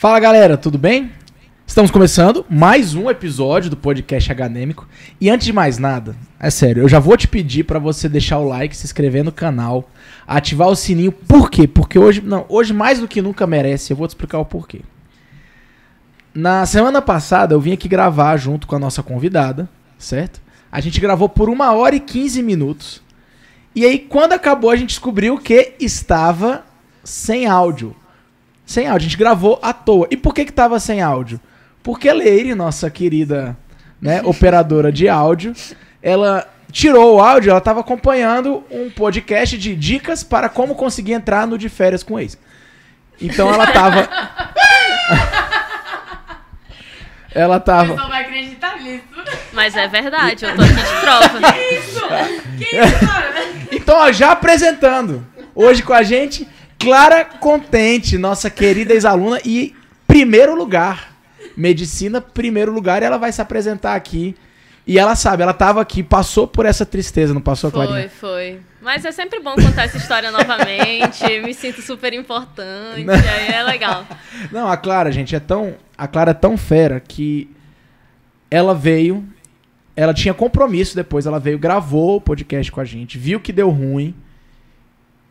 Fala galera, tudo bem? Estamos começando mais um episódio do podcast acadêmico. E antes de mais nada, é sério, eu já vou te pedir para você deixar o like, se inscrever no canal, ativar o sininho. Por quê? Porque hoje, não, hoje mais do que nunca merece. Eu vou te explicar o porquê. Na semana passada eu vim aqui gravar junto com a nossa convidada, certo? A gente gravou por uma hora e 15 minutos. E aí quando acabou a gente descobriu que estava sem áudio sem áudio. A gente gravou à toa. E por que que tava sem áudio? Porque a Leire, nossa querida né, operadora de áudio, ela tirou o áudio, ela estava acompanhando um podcast de dicas para como conseguir entrar no de férias com ex. Então ela tava. ela tava. Você não vai acreditar nisso. Mas é verdade, eu tô aqui de prova. que isso? Que isso, cara? então, ó, já apresentando. Hoje com a gente, Clara Contente, nossa querida ex-aluna e primeiro lugar. Medicina, primeiro lugar, ela vai se apresentar aqui. E ela sabe, ela estava aqui, passou por essa tristeza, não passou, foi, Clarinha? Foi, foi. Mas é sempre bom contar essa história novamente, me sinto super importante, não. aí é legal. Não, a Clara, gente, é tão, a Clara é tão fera que ela veio, ela tinha compromisso depois, ela veio, gravou o podcast com a gente, viu que deu ruim,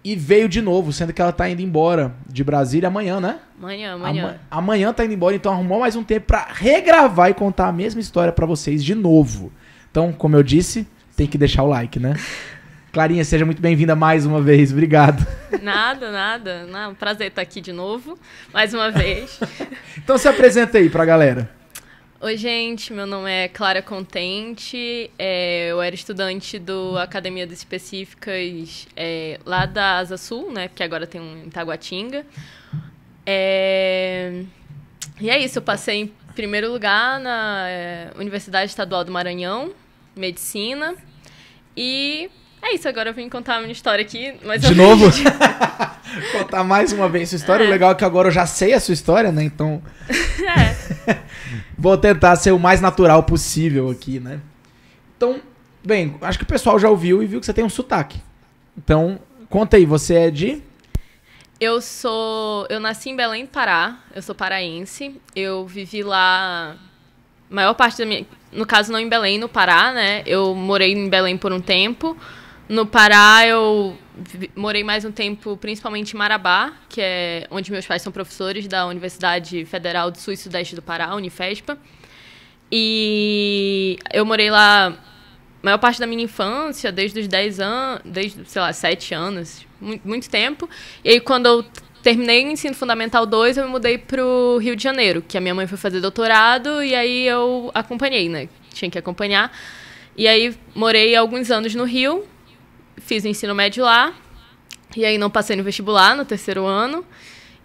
e veio de novo, sendo que ela tá indo embora de Brasília amanhã, né? Amanhã, amanhã. Ama amanhã tá indo embora, então arrumou mais um tempo para regravar e contar a mesma história para vocês de novo. Então, como eu disse, tem que deixar o like, né? Clarinha, seja muito bem-vinda mais uma vez. Obrigado. Nada, nada. Não, prazer estar aqui de novo, mais uma vez. então se apresenta aí pra galera. Oi, gente. Meu nome é Clara Contente. É, eu era estudante do Academia de Específicas é, lá da Asa Sul, né? Porque agora tem um em Taguatinga. É, e é isso. Eu passei em primeiro lugar na é, Universidade Estadual do Maranhão, Medicina. E é isso, agora eu vim contar a minha história aqui. Mas de novo? contar mais uma vez sua história. É. O legal é que agora eu já sei a sua história, né? Então. é. Vou tentar ser o mais natural possível aqui, né? Então, bem, acho que o pessoal já ouviu e viu que você tem um sotaque. Então, conta aí, você é de? Eu sou. Eu nasci em Belém do Pará, eu sou paraense. Eu vivi lá. Maior parte da minha. No caso, não em Belém, no Pará, né? Eu morei em Belém por um tempo. No Pará, eu morei mais um tempo, principalmente em Marabá, que é onde meus pais são professores da Universidade Federal do Sul e Sudeste do Pará, Unifespa. E eu morei lá a maior parte da minha infância, desde os 10 anos, desde, sei lá, 7 anos, muito, muito tempo. E aí, quando eu terminei o ensino fundamental 2, eu me mudei o Rio de Janeiro, que a minha mãe foi fazer doutorado, e aí eu acompanhei, né? Tinha que acompanhar. E aí, morei alguns anos no Rio, fiz o ensino médio lá. E aí não passei no vestibular no terceiro ano.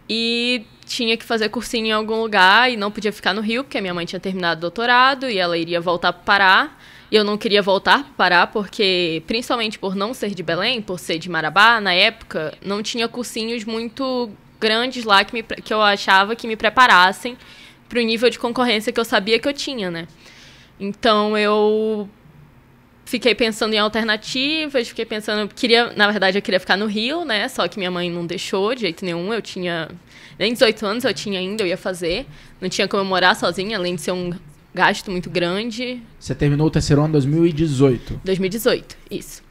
E tinha que fazer cursinho em algum lugar e não podia ficar no Rio, porque a minha mãe tinha terminado doutorado e ela iria voltar para Pará. E eu não queria voltar para Pará porque, principalmente por não ser de Belém, por ser de Marabá, na época não tinha cursinhos muito grandes lá que, me, que eu achava que me preparassem para o nível de concorrência que eu sabia que eu tinha, né? Então eu fiquei pensando em alternativas, fiquei pensando, queria, na verdade eu queria ficar no Rio, né? Só que minha mãe não deixou de jeito nenhum. Eu tinha nem 18 anos, eu tinha ainda, eu ia fazer. Não tinha como eu morar sozinha, além de ser um gasto muito grande. Você terminou o terceiro ano em 2018. 2018, isso.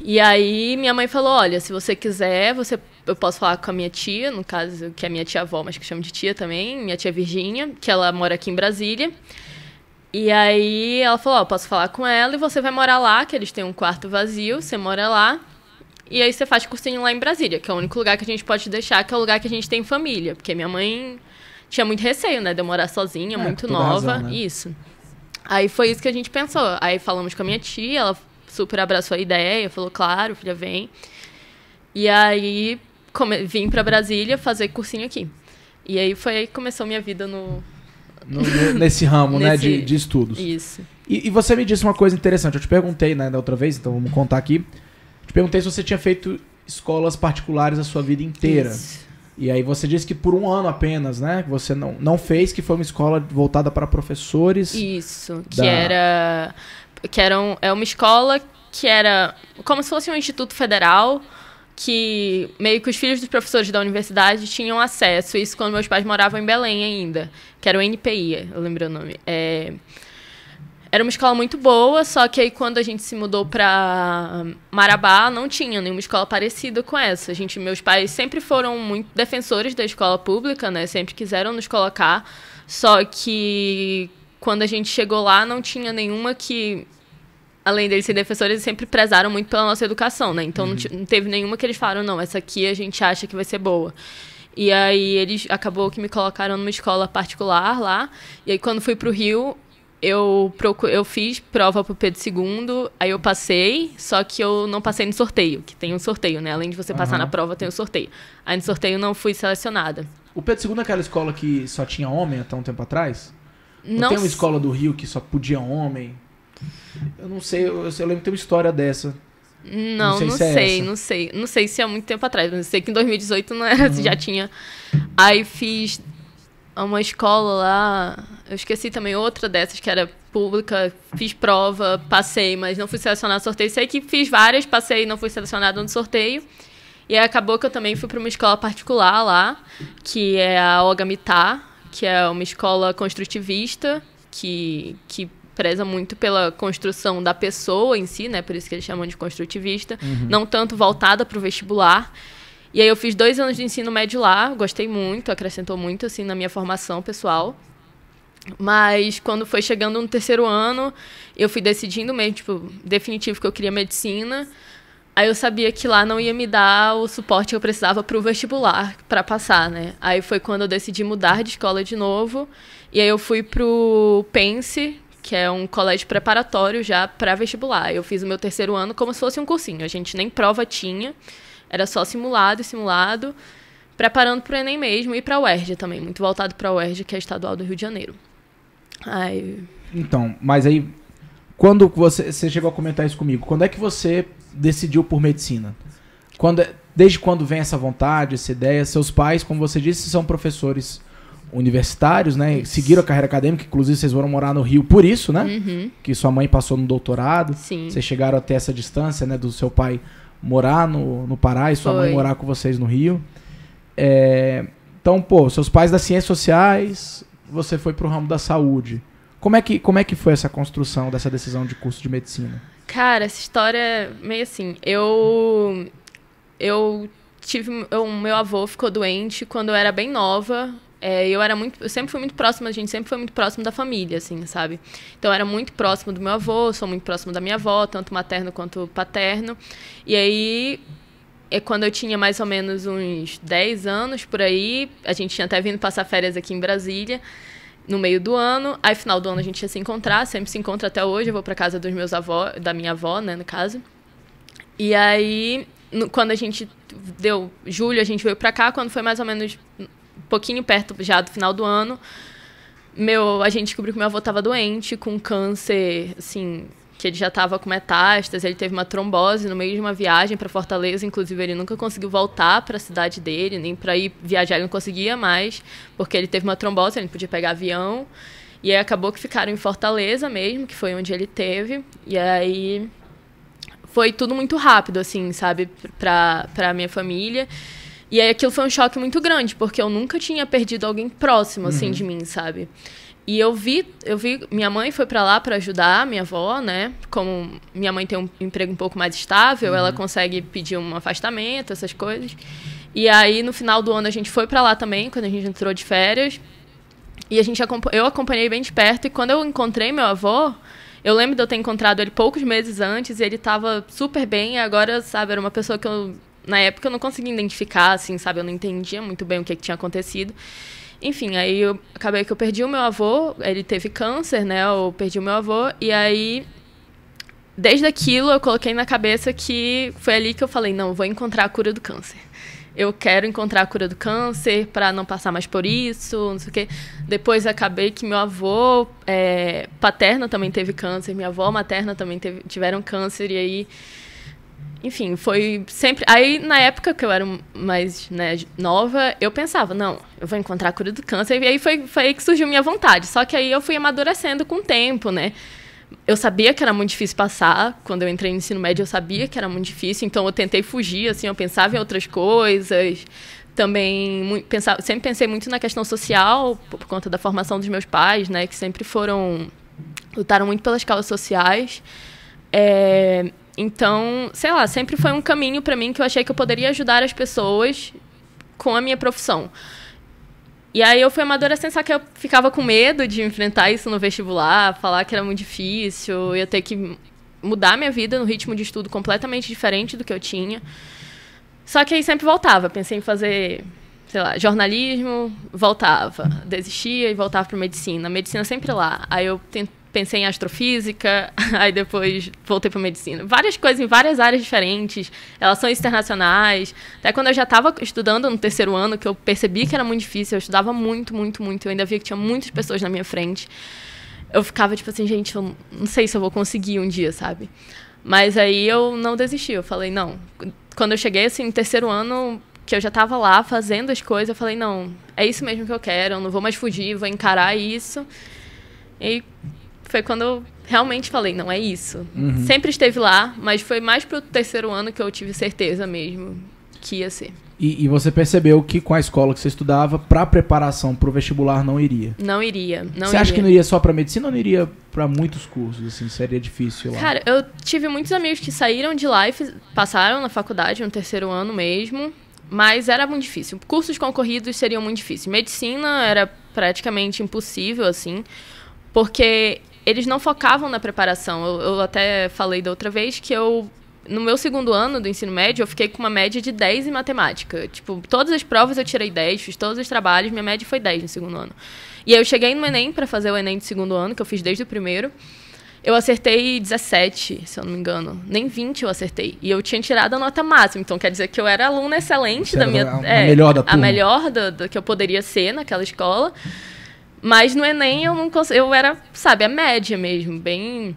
E aí minha mãe falou: "Olha, se você quiser, você eu posso falar com a minha tia, no caso, que é minha tia avó, mas que eu chamo de tia também, minha tia Virgínia, que ela mora aqui em Brasília. E aí ela falou, ó, oh, posso falar com ela e você vai morar lá, que eles têm um quarto vazio, você mora lá. E aí você faz cursinho lá em Brasília, que é o único lugar que a gente pode deixar, que é o lugar que a gente tem família. Porque minha mãe tinha muito receio, né? De eu morar sozinha, é, muito nova. Razão, né? Isso. Aí foi isso que a gente pensou. Aí falamos com a minha tia, ela super abraçou a ideia, falou, claro, filha, vem. E aí vim para Brasília fazer cursinho aqui. E aí foi aí que começou minha vida no, no, nesse ramo nesse, né, de, de, estudos. Isso. E, e, você me disse uma coisa interessante. Eu te perguntei né, da outra vez, então vamos contar aqui. Te perguntei se você tinha feito escolas particulares a sua vida inteira. Isso. E aí você disse que por um ano apenas, né? Que você não, não fez, que foi uma escola voltada para professores. Isso, da... que era. Que era um, é uma escola que era como se fosse um instituto federal, que meio que os filhos dos professores da universidade tinham acesso, isso quando meus pais moravam em Belém ainda, que era o NPI, eu lembro o nome. É, era uma escola muito boa, só que aí quando a gente se mudou para Marabá, não tinha nenhuma escola parecida com essa. A gente, meus pais sempre foram muito defensores da escola pública, né? Sempre quiseram nos colocar, só que quando a gente chegou lá, não tinha nenhuma que além deles ser defensores, eles sempre prezaram muito pela nossa educação, né? Então uhum. não, não, teve nenhuma que eles falaram, não, essa aqui a gente acha que vai ser boa. E aí eles acabou que me colocaram numa escola particular lá. E aí quando fui pro Rio, eu, procur... eu fiz prova pro Pedro II, aí eu passei, só que eu não passei no sorteio, que tem um sorteio, né? Além de você passar na prova, tem um sorteio. Aí no sorteio não fui selecionada. O Pedro II é aquela escola que só tinha homem até um tempo atrás? Não, não tem uma escola do Rio que só podia homem? Eu não sei, eu, eu lembro de uma história dessa. Não, não sei, não, se é sei não sei. Não sei se é muito tempo atrás, mas sei que em 2018 não era, uhum. já tinha. Aí fiz uma escola lá, eu esqueci também outra dessas que era pública, fiz prova, passei, mas não fui selecionada no sorteio. Sei que fiz várias, passei não fui selecionada no sorteio. E aí acabou que eu também fui para uma escola particular lá, que é a Ogamitá, que é uma escola construtivista, que, que preza muito pela construção da pessoa em si, né? Por isso que eles chamam de construtivista, uhum. não tanto voltada para o vestibular. E aí eu fiz dois anos de ensino médio lá, gostei muito, acrescentou muito assim na minha formação pessoal. Mas quando foi chegando no terceiro ano, eu fui decidindo mesmo, tipo, definitivo que eu queria medicina. Aí eu sabia que lá não ia me dar o suporte que eu precisava para o vestibular para passar, né? Aí foi quando eu decidi mudar de escola de novo. E aí eu fui pro Pense, que é um colégio preparatório já para vestibular. Eu fiz o meu terceiro ano como se fosse um cursinho. A gente nem prova tinha, era só simulado e simulado, preparando para o Enem mesmo e para a UERJ também, muito voltado para a UERJ, que é estadual do Rio de Janeiro. Aí... Então, mas aí, quando você, você chegou a comentar isso comigo, quando é que você decidiu por medicina? Quando, é, desde quando vem essa vontade, essa ideia? Seus pais, como você disse, são professores universitários, né? Isso. Seguiram a carreira acadêmica, inclusive vocês foram morar no Rio por isso, né? Uhum. Que sua mãe passou no doutorado. Sim. Vocês chegaram até essa distância, né? Do seu pai morar no, no Pará e sua Foi. mãe morar com vocês no Rio. É, então, pô, seus pais das ciências sociais, você foi pro ramo da saúde. Como é que, como é que foi essa construção dessa decisão de curso de medicina? Cara, essa história é meio assim. Eu eu tive o meu avô ficou doente quando eu era bem nova é, eu era muito, eu sempre fui muito próxima, a gente sempre foi muito próximo da família, assim, sabe? Então eu era muito próximo do meu avô, sou muito próximo da minha avó, tanto materno quanto paterno. E aí é quando eu tinha mais ou menos uns 10 anos por aí, a gente tinha até vindo passar férias aqui em Brasília no meio do ano. Aí final do ano a gente ia se encontrar, sempre se encontra até hoje. Eu vou para casa dos meus avós, da minha avó, né, no caso. E aí no, quando a gente deu julho, a gente veio para cá, quando foi mais ou menos um pouquinho perto já do final do ano, meu, a gente descobriu que meu avô estava doente, com câncer, assim, que ele já estava com metástase, ele teve uma trombose no meio de uma viagem para Fortaleza, inclusive ele nunca conseguiu voltar para a cidade dele, nem para ir viajar ele não conseguia mais, porque ele teve uma trombose, ele não podia pegar avião. E aí acabou que ficaram em Fortaleza mesmo, que foi onde ele teve. E aí foi tudo muito rápido assim, sabe, para para minha família. E aí aquilo foi um choque muito grande, porque eu nunca tinha perdido alguém próximo, assim, uhum. de mim, sabe? E eu vi, eu vi, minha mãe foi para lá para ajudar minha avó, né? Como minha mãe tem um emprego um pouco mais estável, uhum. ela consegue pedir um afastamento, essas coisas. E aí no final do ano a gente foi para lá também, quando a gente entrou de férias. E a gente eu acompanhei bem de perto e quando eu encontrei meu avô, eu lembro de eu ter encontrado ele poucos meses antes e ele estava super bem, agora, sabe, era uma pessoa que eu na época eu não conseguia identificar, assim, sabe? Eu não entendia muito bem o que, que tinha acontecido. Enfim, aí eu acabei que eu perdi o meu avô, ele teve câncer, né? Eu perdi o meu avô, e aí desde aquilo eu coloquei na cabeça que foi ali que eu falei, não, vou encontrar a cura do câncer. Eu quero encontrar a cura do câncer para não passar mais por isso, não sei o quê. Depois acabei que meu avô é, paterno também teve câncer, minha avó materna também teve, tiveram câncer, e aí enfim, foi sempre. Aí, na época que eu era mais né, nova, eu pensava, não, eu vou encontrar a cura do câncer. E aí foi, foi aí que surgiu minha vontade. Só que aí eu fui amadurecendo com o tempo, né? Eu sabia que era muito difícil passar. Quando eu entrei no ensino médio, eu sabia que era muito difícil. Então, eu tentei fugir, assim, eu pensava em outras coisas. Também pensava, sempre pensei muito na questão social, por conta da formação dos meus pais, né? Que sempre foram. lutaram muito pelas causas sociais. É, então, sei lá, sempre foi um caminho para mim que eu achei que eu poderia ajudar as pessoas com a minha profissão. E aí eu fui amadurecendo, só que eu ficava com medo de enfrentar isso no vestibular, falar que era muito difícil, ia ter que mudar minha vida no ritmo de estudo completamente diferente do que eu tinha. Só que aí sempre voltava, pensei em fazer, sei lá, jornalismo, voltava, desistia e voltava para medicina. Medicina sempre lá. Aí eu tentei pensei em astrofísica, aí depois voltei para medicina. Várias coisas em várias áreas diferentes, relações internacionais. Até quando eu já estava estudando no terceiro ano, que eu percebi que era muito difícil, eu estudava muito, muito, muito. Eu ainda via que tinha muitas pessoas na minha frente. Eu ficava tipo assim, gente, eu não sei se eu vou conseguir um dia, sabe? Mas aí eu não desisti, eu falei, não. Quando eu cheguei assim, no terceiro ano, que eu já estava lá fazendo as coisas, eu falei, não, é isso mesmo que eu quero, eu não vou mais fugir, vou encarar isso. E foi quando eu realmente falei, não é isso. Uhum. Sempre esteve lá, mas foi mais pro terceiro ano que eu tive certeza mesmo que ia ser. E, e você percebeu que com a escola que você estudava, para preparação para o vestibular não iria? Não iria. Não você iria. acha que não iria só para medicina ou não iria para muitos cursos? Assim, seria difícil lá? Cara, eu tive muitos amigos que saíram de lá e passaram na faculdade no terceiro ano mesmo, mas era muito difícil. Cursos concorridos seriam muito difíceis. Medicina era praticamente impossível, assim, porque eles não focavam na preparação. Eu, eu, até falei da outra vez que eu. No meu segundo ano do ensino médio, eu fiquei com uma média de 10 em matemática. Tipo, todas as provas eu tirei 10, fiz todos os trabalhos, minha média foi 10 no segundo ano. E aí eu cheguei no Enem para fazer o Enem do segundo ano, que eu fiz desde o primeiro. Eu acertei 17, se eu não me engano. Nem 20 eu acertei. E eu tinha tirado a nota máxima. Então quer dizer que eu era aluna excelente Você da minha. A, é, melhor da turma. A melhor do, do, que eu poderia ser naquela escola. Mas no Enem é eu não consegui, eu era, sabe, a média mesmo, bem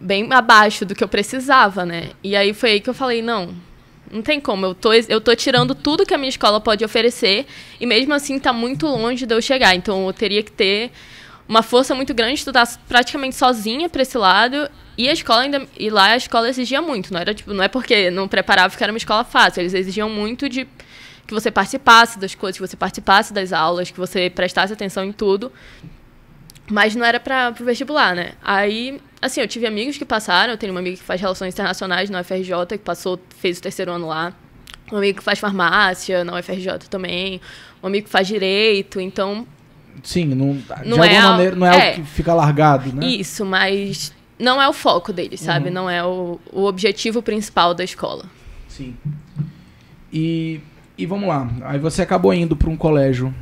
bem abaixo do que eu precisava, né? E aí foi aí que eu falei, não, não tem como, eu tô, eu tô tirando tudo que a minha escola pode oferecer e mesmo assim tá muito longe de eu chegar. Então eu teria que ter uma força muito grande estudar praticamente sozinha para esse lado. E a escola ainda e lá a escola exigia muito, não era tipo, não é porque não preparava que era uma escola fácil, eles exigiam muito de que você participasse das coisas, que você participasse das aulas, que você prestasse atenção em tudo. Mas não era para o vestibular, né? Aí, assim, eu tive amigos que passaram. Eu tenho uma amiga que faz relações internacionais na UFRJ, que passou, fez o terceiro ano lá. Um amigo que faz farmácia na UFRJ também. Um amigo que faz direito. Então. Sim, não, não é alguma maneira, não é, é o que fica largado, né? Isso, mas não é o foco deles, sabe? Uhum. Não é o, o objetivo principal da escola. Sim. E e vamos lá. Aí você acabou indo para um colégio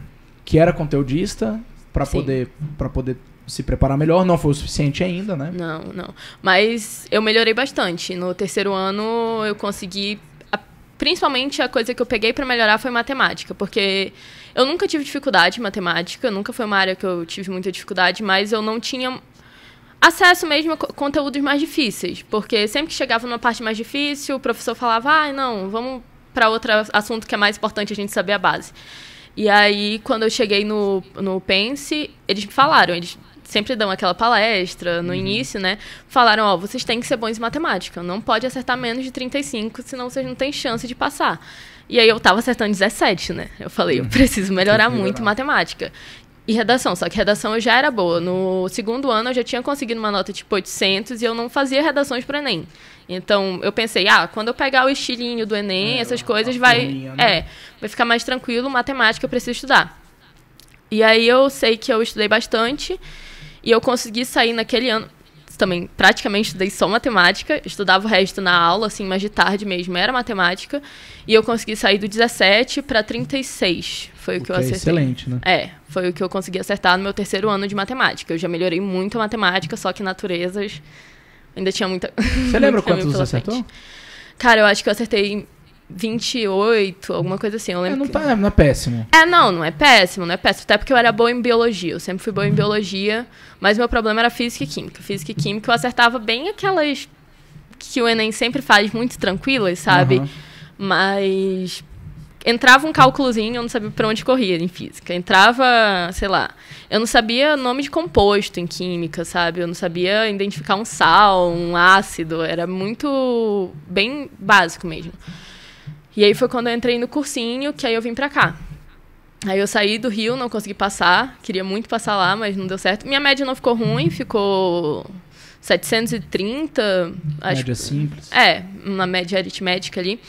que era conteudista para poder para poder se preparar melhor. Não foi o suficiente ainda, né? Não, não. Mas eu melhorei bastante. No terceiro ano eu consegui a, principalmente a coisa que eu peguei para melhorar foi matemática, porque eu nunca tive dificuldade em matemática, nunca foi uma área que eu tive muita dificuldade, mas eu não tinha acesso mesmo a conteúdos mais difíceis, porque sempre que chegava numa parte mais difícil, o professor falava: "Ah, não, vamos para outro assunto que é mais importante a gente saber a base. E aí, quando eu cheguei no, no Pense, eles me falaram, eles sempre dão aquela palestra no uhum. início, né? Falaram, ó, oh, vocês têm que ser bons em matemática, não pode acertar menos de 35, senão vocês não têm chance de passar. E aí eu tava acertando 17, né? Eu falei, eu uhum. preciso melhorar, melhorar. muito em matemática e redação, só que redação eu já era boa. No segundo ano eu já tinha conseguido uma nota tipo 800 e eu não fazia redações para Enem. Então eu pensei, ah, quando eu pegar o estilinho do Enem, é, essas coisas vai, né? é, vai ficar mais tranquilo, matemática eu preciso estudar. E aí eu sei que eu estudei bastante e eu consegui sair naquele ano também praticamente estudei só matemática, estudava o resto na aula, assim, mas de tarde mesmo era matemática, e eu consegui sair do 17 para 36. Foi o que, que eu é acertei. É excelente, né? É, foi o que eu consegui acertar no meu terceiro ano de matemática. Eu já melhorei muito a matemática, só que naturezas ainda tinha muita. Você lembra quantos você acertou? Cara, eu acho que eu acertei 28, alguma coisa assim. Eu lembro. É, não, tá, que... não é péssimo. É, não, não é péssimo, não é péssimo. Até porque eu era boa em biologia. Eu sempre fui boa em uhum. biologia, mas meu problema era física e química. Física e química eu acertava bem aquelas que o Enem sempre faz, muito tranquilas, sabe? Uhum. Mas entrava um cálculozinho, eu não sabia para onde corria em física. Entrava, sei lá, eu não sabia nome de composto em química, sabe? Eu não sabia identificar um sal, um ácido, era muito bem básico mesmo. E aí foi quando eu entrei no cursinho, que aí eu vim pra cá. Aí eu saí do Rio, não consegui passar, queria muito passar lá, mas não deu certo. Minha média não ficou ruim, ficou 730. Acho, média simples. É, uma média aritmética ali.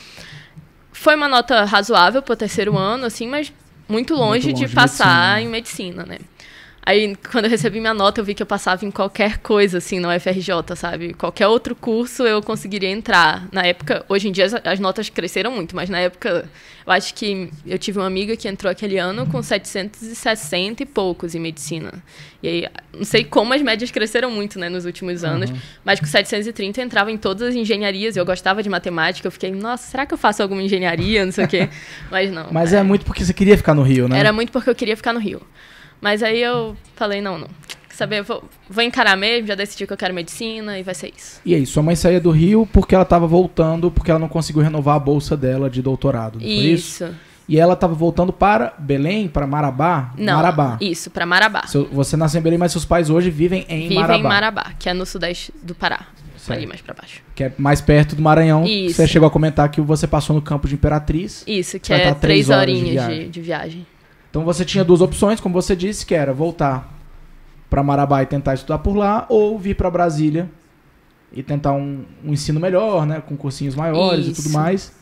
Foi uma nota razoável para o terceiro ano, assim, mas muito longe, muito longe de passar medicina. Né? em medicina, né? Aí, quando eu recebi minha nota, eu vi que eu passava em qualquer coisa, assim, na UFRJ, sabe? Qualquer outro curso eu conseguiria entrar. Na época, hoje em dia as, as notas cresceram muito, mas na época, eu acho que eu tive uma amiga que entrou aquele ano com 760 e poucos em medicina. E aí, não sei como as médias cresceram muito, né, nos últimos anos, uhum. mas com 730 eu entrava em todas as engenharias, eu gostava de matemática, eu fiquei, nossa, será que eu faço alguma engenharia, não sei o quê? Mas não. Mas é, é muito porque você queria ficar no Rio, né? Era muito porque eu queria ficar no Rio. Mas aí eu falei, não, não. Quer saber, vou, vou encarar mesmo, já decidi que eu quero medicina e vai ser isso. E aí, sua mãe saía do Rio porque ela estava voltando, porque ela não conseguiu renovar a bolsa dela de doutorado, não isso. isso? E ela estava voltando para Belém, para Marabá? Não, Marabá. isso, para Marabá. Você nasceu em Belém, mas seus pais hoje vivem em vivem Marabá. Vivem em Marabá, que é no sudeste do Pará. Certo. ali mais para baixo. Que é mais perto do Maranhão. Isso. Você chegou a comentar que você passou no campo de Imperatriz. Isso, que é tá três horinhas de viagem. De, de viagem. Então você tinha duas opções, como você disse, que era voltar para Marabá e tentar estudar por lá, ou vir para Brasília e tentar um, um, ensino melhor, né, com cursinhos maiores Isso. e tudo mais.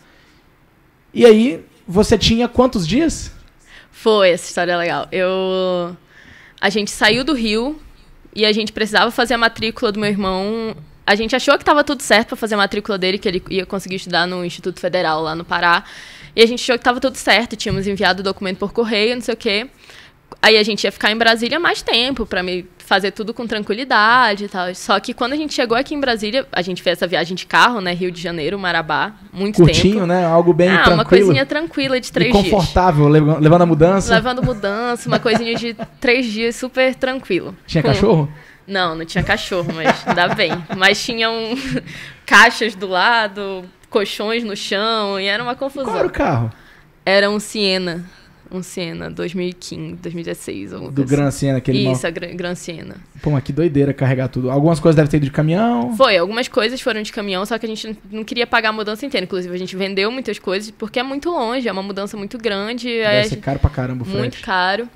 E aí, você tinha quantos dias? Foi, essa história é legal. Eu a gente saiu do Rio e a gente precisava fazer a matrícula do meu irmão. A gente achou que estava tudo certo para fazer a matrícula dele, que ele ia conseguir estudar no Instituto Federal lá no Pará. E a gente achou que tava tudo certo, tínhamos enviado o documento por correio, não sei o quê. Aí a gente ia ficar em Brasília mais tempo para me fazer tudo com tranquilidade e tal. Só que quando a gente chegou aqui em Brasília, a gente fez essa viagem de carro, né? Rio de Janeiro, Marabá, muito Curtinho, tempo. Curtinho, né? Algo bem ah, tranquilo. uma coisinha tranquila de três e confortável, dias. confortável, levando a mudança. Levando mudança, uma coisinha de três dias, super tranquilo. Tinha com... cachorro? Não, não tinha cachorro, mas dá bem. Mas tinham um... caixas do lado, colchões no chão e era uma confusão. Qual era o carro? Era um Siena. Um Siena 2015, 2016. Do assim. Gran Siena, aquele Isso, mal... a Gran, Gran Siena. Pô, mas que doideira carregar tudo. Algumas coisas devem ter ido de caminhão. Foi, algumas coisas foram de caminhão, só que a gente não queria pagar a mudança inteira. Inclusive, a gente vendeu muitas coisas porque é muito longe, é uma mudança muito grande. Deve é, ser caro pra caramba, Fred. Muito caro.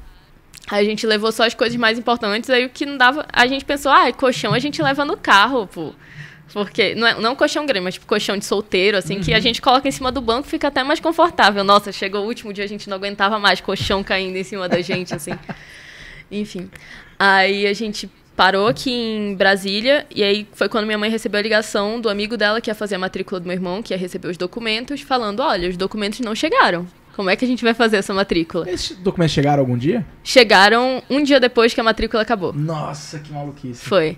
Aí a gente levou só as coisas mais importantes, aí o que não dava. A gente pensou, ah, colchão a gente leva no carro, pô. Porque não, é, não colchão grande, mas tipo colchão de solteiro, assim, uhum. que a uhum. gente coloca em cima do banco fica até mais confortável. Nossa, chegou o último dia, a gente não aguentava mais colchão caindo em cima da gente, assim. Enfim. Aí a gente parou aqui em Brasília e aí foi quando minha mãe recebeu a ligação do amigo dela que ia fazer a matrícula do meu irmão, que ia receber os documentos, falando: "Olha, os documentos não chegaram. Como é que a gente vai fazer essa matrícula?" Esses documentos chegaram algum dia? Chegaram um dia depois que a matrícula acabou. Nossa, que maluquice. Foi.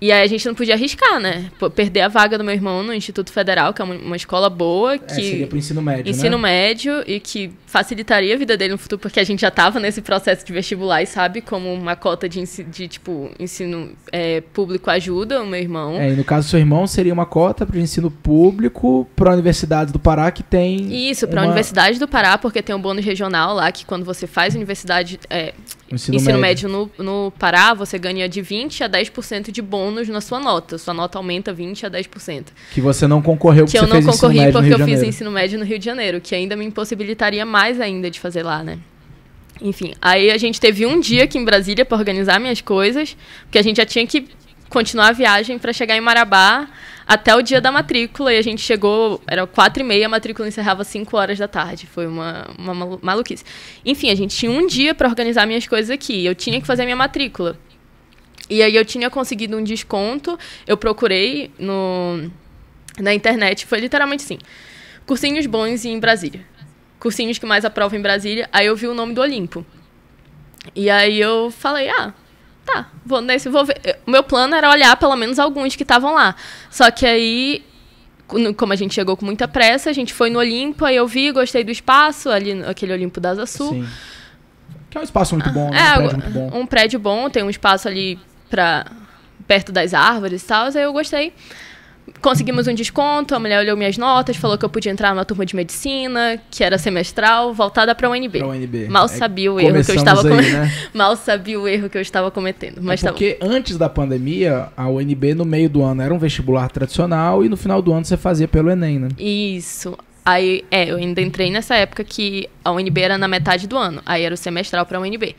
E aí a gente não podia arriscar, né? Perder a vaga do meu irmão no Instituto Federal, que é uma escola boa, é, que... É, seria pro ensino médio, Ensino né? médio e que facilitaria a vida dele no futuro, porque a gente já tava nesse processo de vestibular e sabe como uma cota de, de tipo, ensino é, público ajuda o meu irmão. É, e no caso do seu irmão, seria uma cota o ensino público a Universidade do Pará, que tem... Isso, para uma... Universidade do Pará, porque tem um bônus regional lá, que quando você faz universidade... É, ensino, ensino médio, médio no, no Pará, você ganha de 20% a 10% de bônus bônus na sua nota. Sua nota aumenta 20 a 10%. Que você não concorreu porque Que eu não concorri porque eu fiz ensino médio no Rio de Janeiro, que ainda me impossibilitaria mais ainda de fazer lá, né? Enfim, aí a gente teve um dia aqui em Brasília para organizar minhas coisas, porque a gente já tinha que continuar a viagem para chegar em Marabá até o dia da matrícula. E a gente chegou, era quatro e meia, a matrícula encerrava às cinco horas da tarde. Foi uma, uma maluquice. Enfim, a gente tinha um dia para organizar minhas coisas aqui. Eu tinha que fazer a minha matrícula. E aí eu tinha conseguido um desconto, eu procurei no, na internet, foi literalmente assim: cursinhos bons em Brasília. Cursinhos que mais aprovam em Brasília. Aí eu vi o nome do Olimpo. E aí eu falei: ah, tá, vou nesse, vou ver. Eh, o meu plano era olhar pelo menos alguns que estavam lá. Só que aí como a gente chegou com muita pressa, a gente foi no Olimpo, aí eu vi, gostei do espaço, ali aquele Olimpo da Asa Sul. Sim. Que é um espaço muito ah, bom, né? É, um prédio muito bom. Um prédio bom, tem um espaço ali para perto das árvores e tal. Aí eu gostei. Conseguimos um desconto, a mulher olhou minhas notas, falou que eu podia entrar numa turma de medicina, que era semestral, voltada para a UNB. Pra UNB. Mal é, sabia o erro que eu estava aí, cometendo. Né? Mal sabia o erro que eu estava cometendo. Mas é tá porque tá antes da pandemia, a UNB no meio do ano era um vestibular tradicional e no final do ano você fazia pelo Enem, né? Isso. Aí, é, eu ainda entrei nessa época que a UNB era na metade do ano, aí era o semestral para a UNB.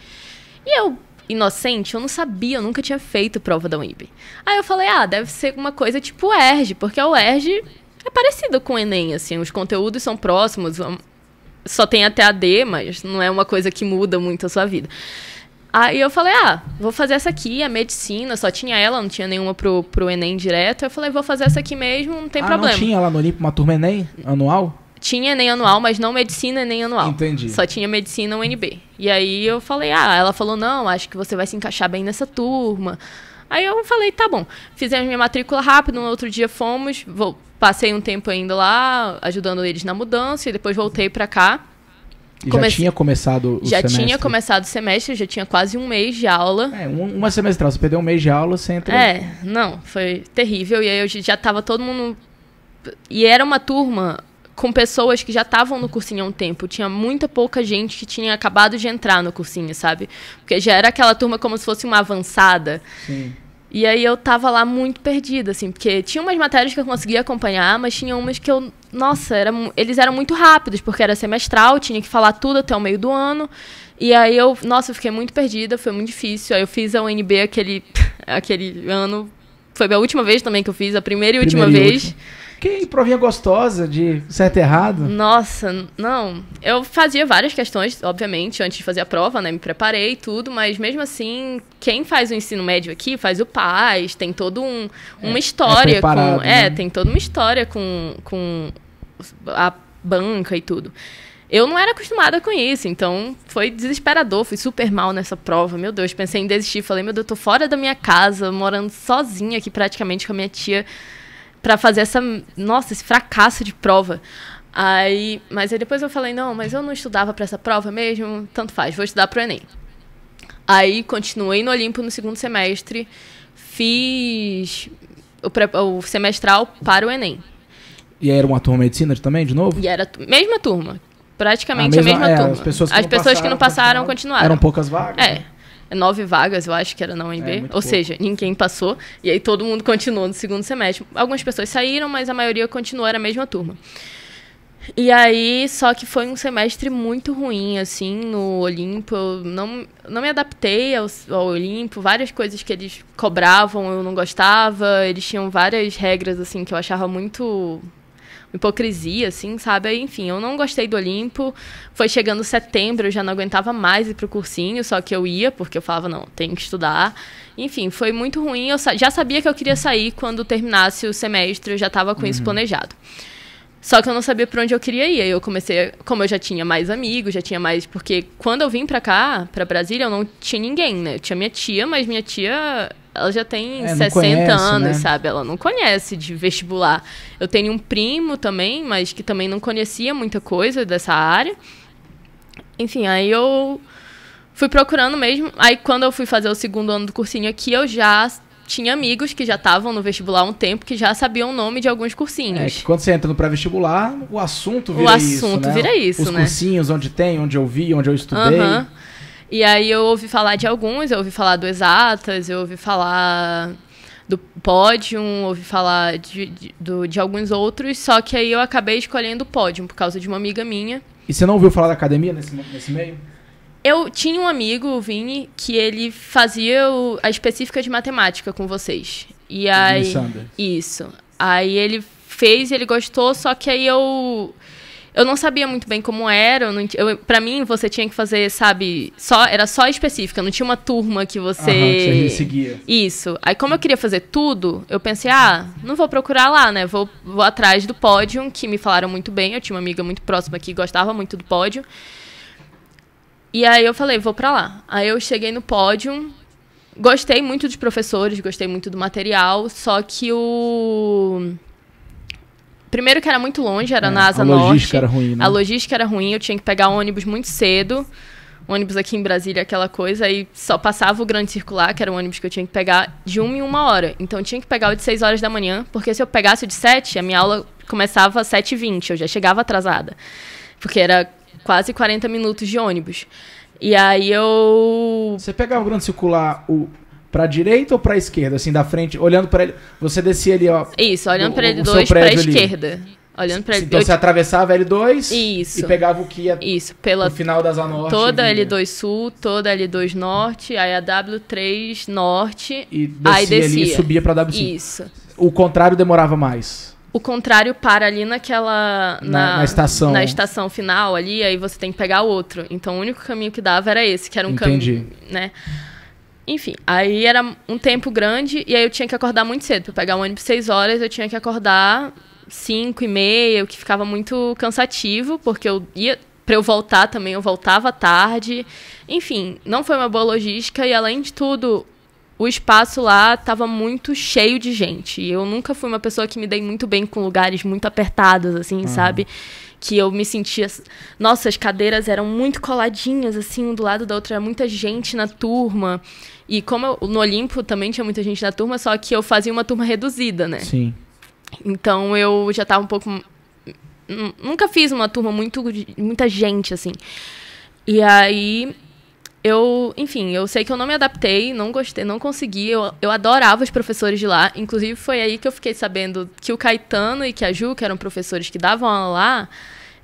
E eu inocente, eu não sabia, eu nunca tinha feito prova da UNIB. Aí eu falei, ah, deve ser uma coisa tipo o ERG, porque o ERG é parecido com o Enem, assim, os conteúdos são próximos, só tem até a D, mas não é uma coisa que muda muito a sua vida. Aí eu falei, ah, vou fazer essa aqui, a medicina, só tinha ela, não tinha nenhuma pro, pro Enem direto. Eu falei, vou fazer essa aqui mesmo, não tem ah, problema. Não tinha lá no Olimpo uma turma Enem anual? tinha nem anual, mas não medicina nem anual. Entendi. Só tinha medicina UNB. E aí eu falei, ah, ela falou, não, acho que você vai se encaixar bem nessa turma. Aí eu falei, tá bom. Fizemos minha matrícula rápido, no outro dia fomos, vou, passei um tempo ainda lá, ajudando eles na mudança, e depois voltei para cá. E Comece... Já tinha começado o já semestre? Já tinha começado o semestre, já tinha quase um mês de aula. É, um, uma semestral. Você perdeu um mês de aula, você entra... É, não, foi terrível. E aí eu já tava todo mundo... E era uma turma com pessoas que já estavam no cursinho há um tempo. Tinha muita pouca gente que tinha acabado de entrar no cursinho, sabe? Porque já era aquela turma como se fosse uma avançada. Sim. E aí eu tava lá muito perdida, assim, porque tinha umas matérias que eu conseguia acompanhar, mas tinha umas que eu. Nossa, era, eles eram muito rápidos, porque era semestral, tinha que falar tudo até o meio do ano. E aí eu, nossa, eu fiquei muito perdida, foi muito difícil. Aí eu fiz a UNB aquele, aquele ano. Foi a última vez também que eu fiz, a primeira e última primeira vez. última. Que provinha gostosa de certo e errado. Nossa, não. Eu fazia várias questões, obviamente, antes de fazer a prova, né? Me preparei e tudo, mas mesmo assim, quem faz o ensino médio aqui faz o paz, tem todo um, é, uma é, história é com. Né? É, tem toda uma história com, com a banca e tudo. Eu não era acostumada com isso, então foi desesperador, fui super mal nessa prova. Meu Deus, pensei em desistir, falei, meu Deus, eu tô fora da minha casa, morando sozinha aqui praticamente com a minha tia para fazer essa, nossa, esse fracasso de prova. Aí, mas aí depois eu falei, não, mas eu não estudava para essa prova mesmo, tanto faz, vou estudar pro ENEM. Aí continuei no Olimpo no segundo semestre, fiz o, pré, o semestral para o ENEM. E era uma turma de medicina também, de novo? E era mesma turma, praticamente ah, a mesma, a mesma é, turma. As pessoas que as não pessoas passaram, que não passaram continuaram. Eram poucas vagas. É. Né? É nove vagas, eu acho que era na UNB. É, Ou pouco. seja, ninguém passou. E aí todo mundo continuou no segundo semestre. Algumas pessoas saíram, mas a maioria continuou, era a mesma turma. E aí, só que foi um semestre muito ruim, assim, no Olimpo. Eu não, não me adaptei ao, ao Olimpo. Várias coisas que eles cobravam eu não gostava. Eles tinham várias regras, assim, que eu achava muito hipocrisia, assim, sabe? enfim, eu não gostei do Olimpo. Foi chegando setembro, eu já não aguentava mais ir pro cursinho, só que eu ia, porque eu falava, não, tem que estudar. Enfim, foi muito ruim. Eu já sabia que eu queria sair quando terminasse o semestre, eu já estava com uhum. isso planejado. Só que eu não sabia para onde eu queria ir. Aí eu comecei, como eu já tinha mais amigos, já tinha mais, porque quando eu vim para cá, para Brasília, eu não tinha ninguém, né? Eu tinha minha tia, mas minha tia ela já tem é, 60 conhece, anos, né? sabe? Ela não conhece de vestibular. Eu tenho um primo também, mas que também não conhecia muita coisa dessa área. Enfim, aí eu fui procurando mesmo. Aí quando eu fui fazer o segundo ano do cursinho aqui, eu já tinha amigos que já estavam no vestibular há um tempo que já sabiam o nome de alguns é, cursinhos. É, que quando você entra no pré-vestibular, o assunto vira isso. O assunto isso, né? vira isso, Os né? cursinhos onde tem, onde eu vi, onde eu estudei. Uhum. E aí eu ouvi falar de alguns, eu ouvi falar do Exatas, eu ouvi falar do Podium, ouvi falar de, de, do, de alguns outros, só que aí eu acabei escolhendo o Podium por causa de uma amiga minha. E você não ouviu falar da academia nesse, nesse meio? Eu tinha um amigo, o Vini, que ele fazia o, a específica de matemática com vocês. E aí. Isso. Aí ele fez, ele gostou, só que aí eu eu não sabia muito bem como era. Eu, eu pra mim, você tinha que fazer, sabe, só era só específica, não tinha uma turma que você. Aham, que você seguia. Isso. Aí, como eu queria fazer tudo, eu pensei, ah, não vou procurar lá, né? Vou, vou atrás do pódio, que me falaram muito bem. Eu tinha uma amiga muito próxima que gostava muito do pódio. E aí eu falei, vou pra lá. Aí eu cheguei no pódio, gostei muito dos professores, gostei muito do material, só que o. Primeiro que era muito longe, era é, na Asa a Norte. A logística era ruim, né? A logística era ruim, eu tinha que pegar ônibus muito cedo. Ônibus aqui em Brasília, aquela coisa, aí só passava o grande circular, que era o ônibus que eu tinha que pegar, de uma em uma hora. Então eu tinha que pegar o de 6 horas da manhã, porque se eu pegasse o de 7, a minha aula começava às 7h20, eu já chegava atrasada. Porque era quase 40 minutos de ônibus. E aí eu. Você pegava o grande circular, o, Pra direita ou pra esquerda? Assim, da frente, olhando para ele. Você descia ali, ó. Isso, olhando para ele dois pra esquerda. Olhando pra Então eu... você atravessava L2 Isso. e pegava o que ia Isso, pela... no final da Asa Norte. Toda L2 Sul, toda L2 Norte, aí a W3 Norte, e descia aí descia. Ali e subia pra W5. Isso. O contrário demorava mais. O contrário para ali naquela... Na, na, na, estação. Na estação final ali, aí você tem que pegar outro. Então o único caminho que dava era esse, que era um caminho... Entendi. Né? Enfim, aí era um tempo grande e aí eu tinha que acordar muito cedo. Pra pegar o um ônibus 6 horas, eu tinha que acordar 5 e meia, o que ficava muito cansativo, porque eu ia para eu voltar também, eu voltava tarde. Enfim, não foi uma boa logística e além de tudo, o espaço lá estava muito cheio de gente. Eu nunca fui uma pessoa que me dei muito bem com lugares muito apertados assim, uhum. sabe? que eu me sentia. Nossa, as cadeiras eram muito coladinhas, assim, um do lado da outra, era muita gente na turma. E como eu, no Olimpo também tinha muita gente na turma, só que eu fazia uma turma reduzida, né? Sim. Então eu já estava um pouco. Nunca fiz uma turma muito muita gente, assim. E aí eu, enfim, eu sei que eu não me adaptei, não gostei, não consegui. Eu, eu adorava os professores de lá. Inclusive, foi aí que eu fiquei sabendo que o Caetano e que a Ju, que eram professores que davam aula lá,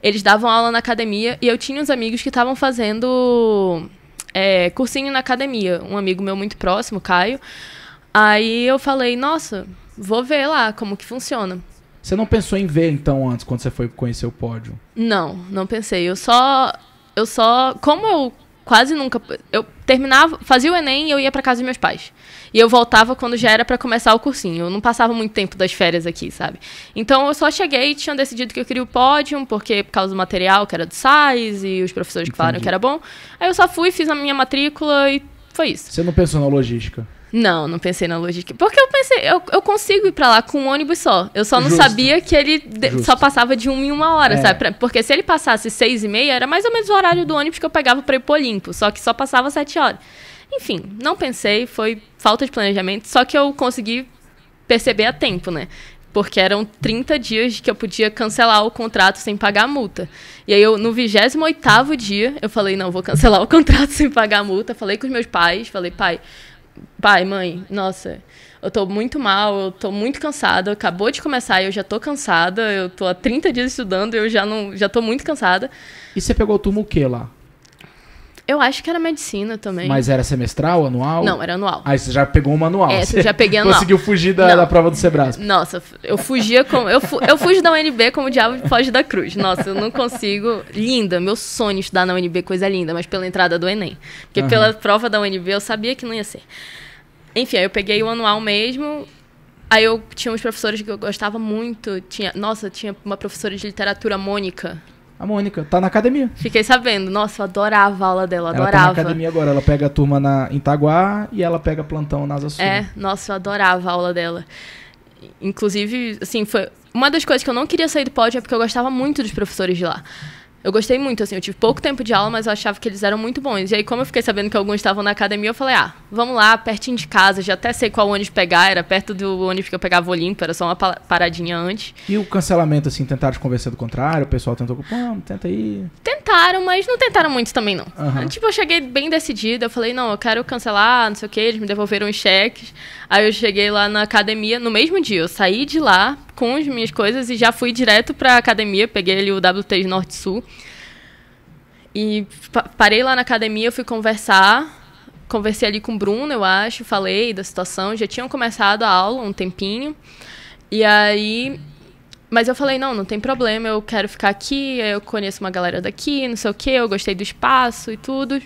eles davam aula na academia e eu tinha uns amigos que estavam fazendo é, cursinho na academia. Um amigo meu muito próximo, Caio. Aí eu falei, nossa, vou ver lá como que funciona. Você não pensou em ver, então, antes, quando você foi conhecer o pódio? Não, não pensei. Eu só. Eu só. Como eu quase nunca. Eu terminava, fazia o Enem e eu ia para casa dos meus pais. E eu voltava quando já era para começar o cursinho. Eu não passava muito tempo das férias aqui, sabe? Então eu só cheguei e tinham decidido que eu queria o pódio, porque por causa do material que era do SAIS e os professores Entendi. que falaram que era bom. Aí eu só fui, fiz a minha matrícula e foi isso. Você não pensou na logística? Não, não pensei na logística. Porque eu pensei, eu, eu consigo ir pra lá com um ônibus só. Eu só não Justo. sabia que ele de, só passava de uma em uma hora, é. sabe? Pra, porque se ele passasse seis e meia, era mais ou menos o horário do ônibus que eu pegava pra ir pro Olimpo. Só que só passava sete horas. Enfim, não pensei, foi falta de planejamento. Só que eu consegui perceber a tempo, né? porque eram 30 dias que eu podia cancelar o contrato sem pagar a multa. E aí, eu, no 28 dia, eu falei, não, vou cancelar o contrato sem pagar a multa. Falei com os meus pais, falei, pai, pai, mãe, nossa, eu tô muito mal, eu tô muito cansada, acabou de começar e eu já tô cansada, eu tô há 30 dias estudando, e eu já não, já tô muito cansada. E você pegou o turma o quê lá? Eu acho que era medicina também. Mas era semestral, anual? Não, era anual. Aí ah, você já pegou um anual. É, você já peguei anual. Conseguiu fugir da, da prova do Sebrae. Nossa, eu fugia com. Eu, fu, eu fujo da UNB como o diabo foge da cruz. Nossa, eu não consigo. Linda, meu sonho estudar na UNB, coisa linda, mas pela entrada do Enem. Porque uhum. pela prova da UNB eu sabia que não ia ser. Enfim, aí eu peguei o anual mesmo, Aí eu tinha uns professores que eu gostava muito. Tinha, nossa, tinha uma professora de literatura, Mônica. A Mônica, tá na academia. Fiquei sabendo. Nossa, eu adorava a aula dela, adorava. Ela tá na academia agora, ela pega a turma na, em Itaguá e ela pega plantão nas Açores. É, nossa, eu adorava a aula dela. Inclusive, assim, foi uma das coisas que eu não queria sair do pódio é porque eu gostava muito dos professores de lá. Eu gostei muito, assim, eu tive pouco tempo de aula, mas eu achava que eles eram muito bons. E aí, como eu fiquei sabendo que alguns estavam na academia, eu falei, ah, vamos lá, pertinho de casa, já até sei qual ônibus pegar, era perto do ônibus que eu pegava o Olimpo, era só uma paradinha antes. E o cancelamento, assim, tentaram convencer do contrário, o pessoal tentou, pô, tenta aí. Tentaram, mas não tentaram muito também, não. Uhum. Tipo, eu cheguei bem decidida, eu falei, não, eu quero cancelar, não sei o que, eles me devolveram os cheques. Aí eu cheguei lá na academia, no mesmo dia, eu saí de lá, com as minhas coisas e já fui direto para academia, peguei ali o WT Norte Sul. E parei lá na academia, fui conversar, conversei ali com o Bruno, eu acho, falei da situação, já tinham começado a aula um tempinho. E aí mas eu falei, não, não tem problema, eu quero ficar aqui, eu conheço uma galera daqui, não sei o quê, eu gostei do espaço e tudo.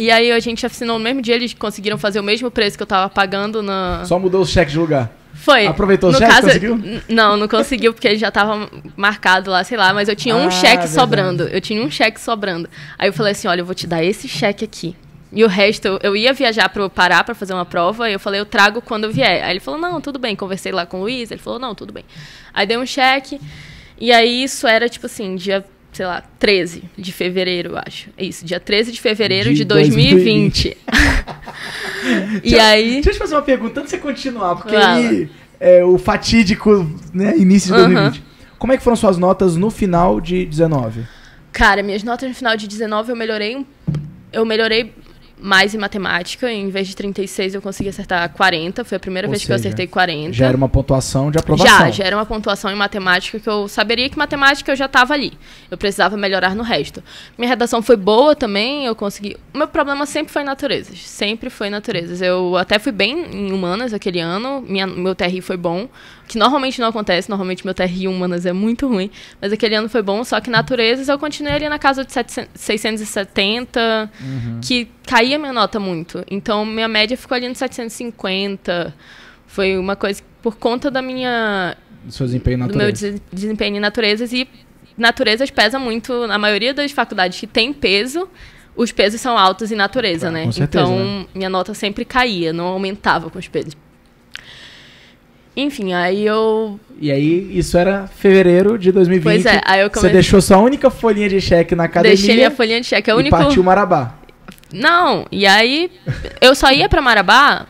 E aí a gente assinou no mesmo dia, eles conseguiram fazer o mesmo preço que eu tava pagando na. Só mudou o cheque de lugar. Foi. Aproveitou o cheque? Caso, conseguiu? Não, não conseguiu, porque ele já tava marcado lá, sei lá, mas eu tinha um ah, cheque verdade. sobrando. Eu tinha um cheque sobrando. Aí eu falei assim: olha, eu vou te dar esse cheque aqui. E o resto, eu ia viajar pro Pará para fazer uma prova, e eu falei, eu trago quando vier. Aí ele falou, não, tudo bem. Conversei lá com o Luiz, ele falou, não, tudo bem. Aí dei um cheque, e aí isso era, tipo assim, dia sei lá, 13 de fevereiro, eu acho. É Isso, dia 13 de fevereiro de, de 2020. 2020. e deixa, aí. Deixa eu te fazer uma pergunta antes de você continuar, porque Lala. aí é, o fatídico né, início de 2020. Uhum. Como é que foram suas notas no final de 19? Cara, minhas notas no final de 19 eu melhorei Eu melhorei mais em matemática. Em vez de 36, eu consegui acertar 40. Foi a primeira Ou vez seja, que eu acertei 40. Já era uma pontuação de aprovação. Já, já era uma pontuação em matemática que eu saberia que matemática eu já estava ali. Eu precisava melhorar no resto. Minha redação foi boa também, eu consegui. O meu problema sempre foi naturezas. Sempre foi naturezas. Eu até fui bem em humanas aquele ano, minha, meu TRI foi bom, que normalmente não acontece, normalmente meu TR humanas é muito ruim, mas aquele ano foi bom, só que naturezas eu continuei ali na casa de 670, uhum. que caía minha nota muito. Então minha média ficou ali no 750. Foi uma coisa por conta da minha do seu desempenho em natureza. Do meu desempenho em naturezas e naturezas pesa muito, na maioria das faculdades que tem peso, os pesos são altos em natureza, é, né? Certeza, então, né? minha nota sempre caía, não aumentava com os pesos. Enfim, aí eu. E aí, isso era fevereiro de 2020. Pois é, aí eu comecei. Você deixou sua única folhinha de cheque na academia. Deixei minha folhinha de cheque, a é única. E partiu Marabá. Não, e aí eu só ia pra Marabá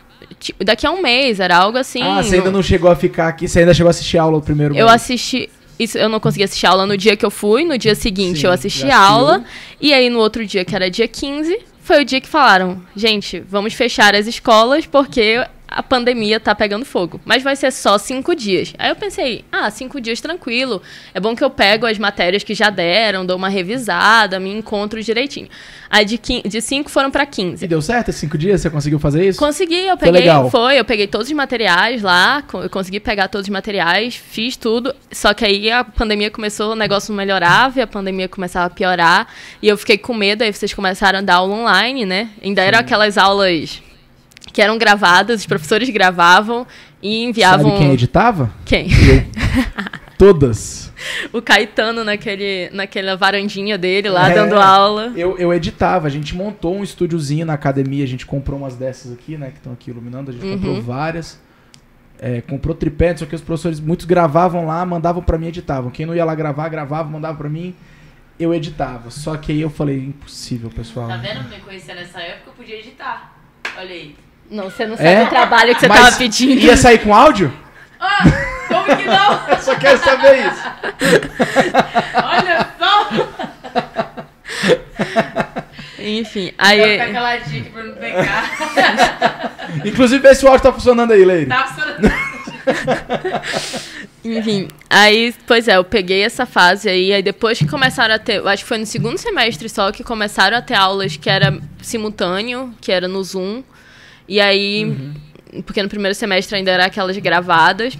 daqui a um mês, era algo assim. Ah, você ainda não chegou a ficar aqui, você ainda chegou a assistir a aula o primeiro Eu mês. assisti. Isso, eu não consegui assistir aula no dia que eu fui, no dia seguinte Sim, eu assisti a aula. E aí no outro dia, que era dia 15, foi o dia que falaram: gente, vamos fechar as escolas porque a pandemia tá pegando fogo, mas vai ser só cinco dias. Aí eu pensei, ah, cinco dias tranquilo, é bom que eu pego as matérias que já deram, dou uma revisada, me encontro direitinho. Aí de, de cinco foram para quinze. E deu certo esses cinco dias? Você conseguiu fazer isso? Consegui, eu peguei, foi, legal. foi, eu peguei todos os materiais lá, eu consegui pegar todos os materiais, fiz tudo, só que aí a pandemia começou, o negócio não melhorava e a pandemia começava a piorar, e eu fiquei com medo, aí vocês começaram a dar aula online, né? Ainda Sim. eram aquelas aulas que eram gravadas, os professores gravavam e enviavam. Sabe quem editava? Quem? Eu. Todas. O Caetano naquele, naquela varandinha dele lá é, dando aula. Eu, eu editava, a gente montou um estúdiozinho na academia, a gente comprou umas dessas aqui, né, que estão aqui iluminando, a gente uhum. comprou várias. É, comprou tripé, só que os professores muitos gravavam lá, mandavam para mim, editavam. Quem não ia lá gravar, gravava, mandava para mim eu editava. Só que aí eu falei, impossível, pessoal. Tá vendo? Me conhecer nessa época, eu podia editar. Olha aí. Não, você não é? sabe é? o trabalho que você Mas tava pedindo. Ia sair com áudio? Ah, como que não? Eu só quero saber isso. Olha só! Enfim, aí. Eu aquela dica pra não pegar. Inclusive, esse áudio tá funcionando aí, Leire. Tá funcionando. Enfim, aí, pois é, eu peguei essa fase aí, aí depois que começaram a ter, acho que foi no segundo semestre só que começaram a ter aulas que era simultâneo, que era no Zoom. E aí, uhum. porque no primeiro semestre ainda era aquelas gravadas.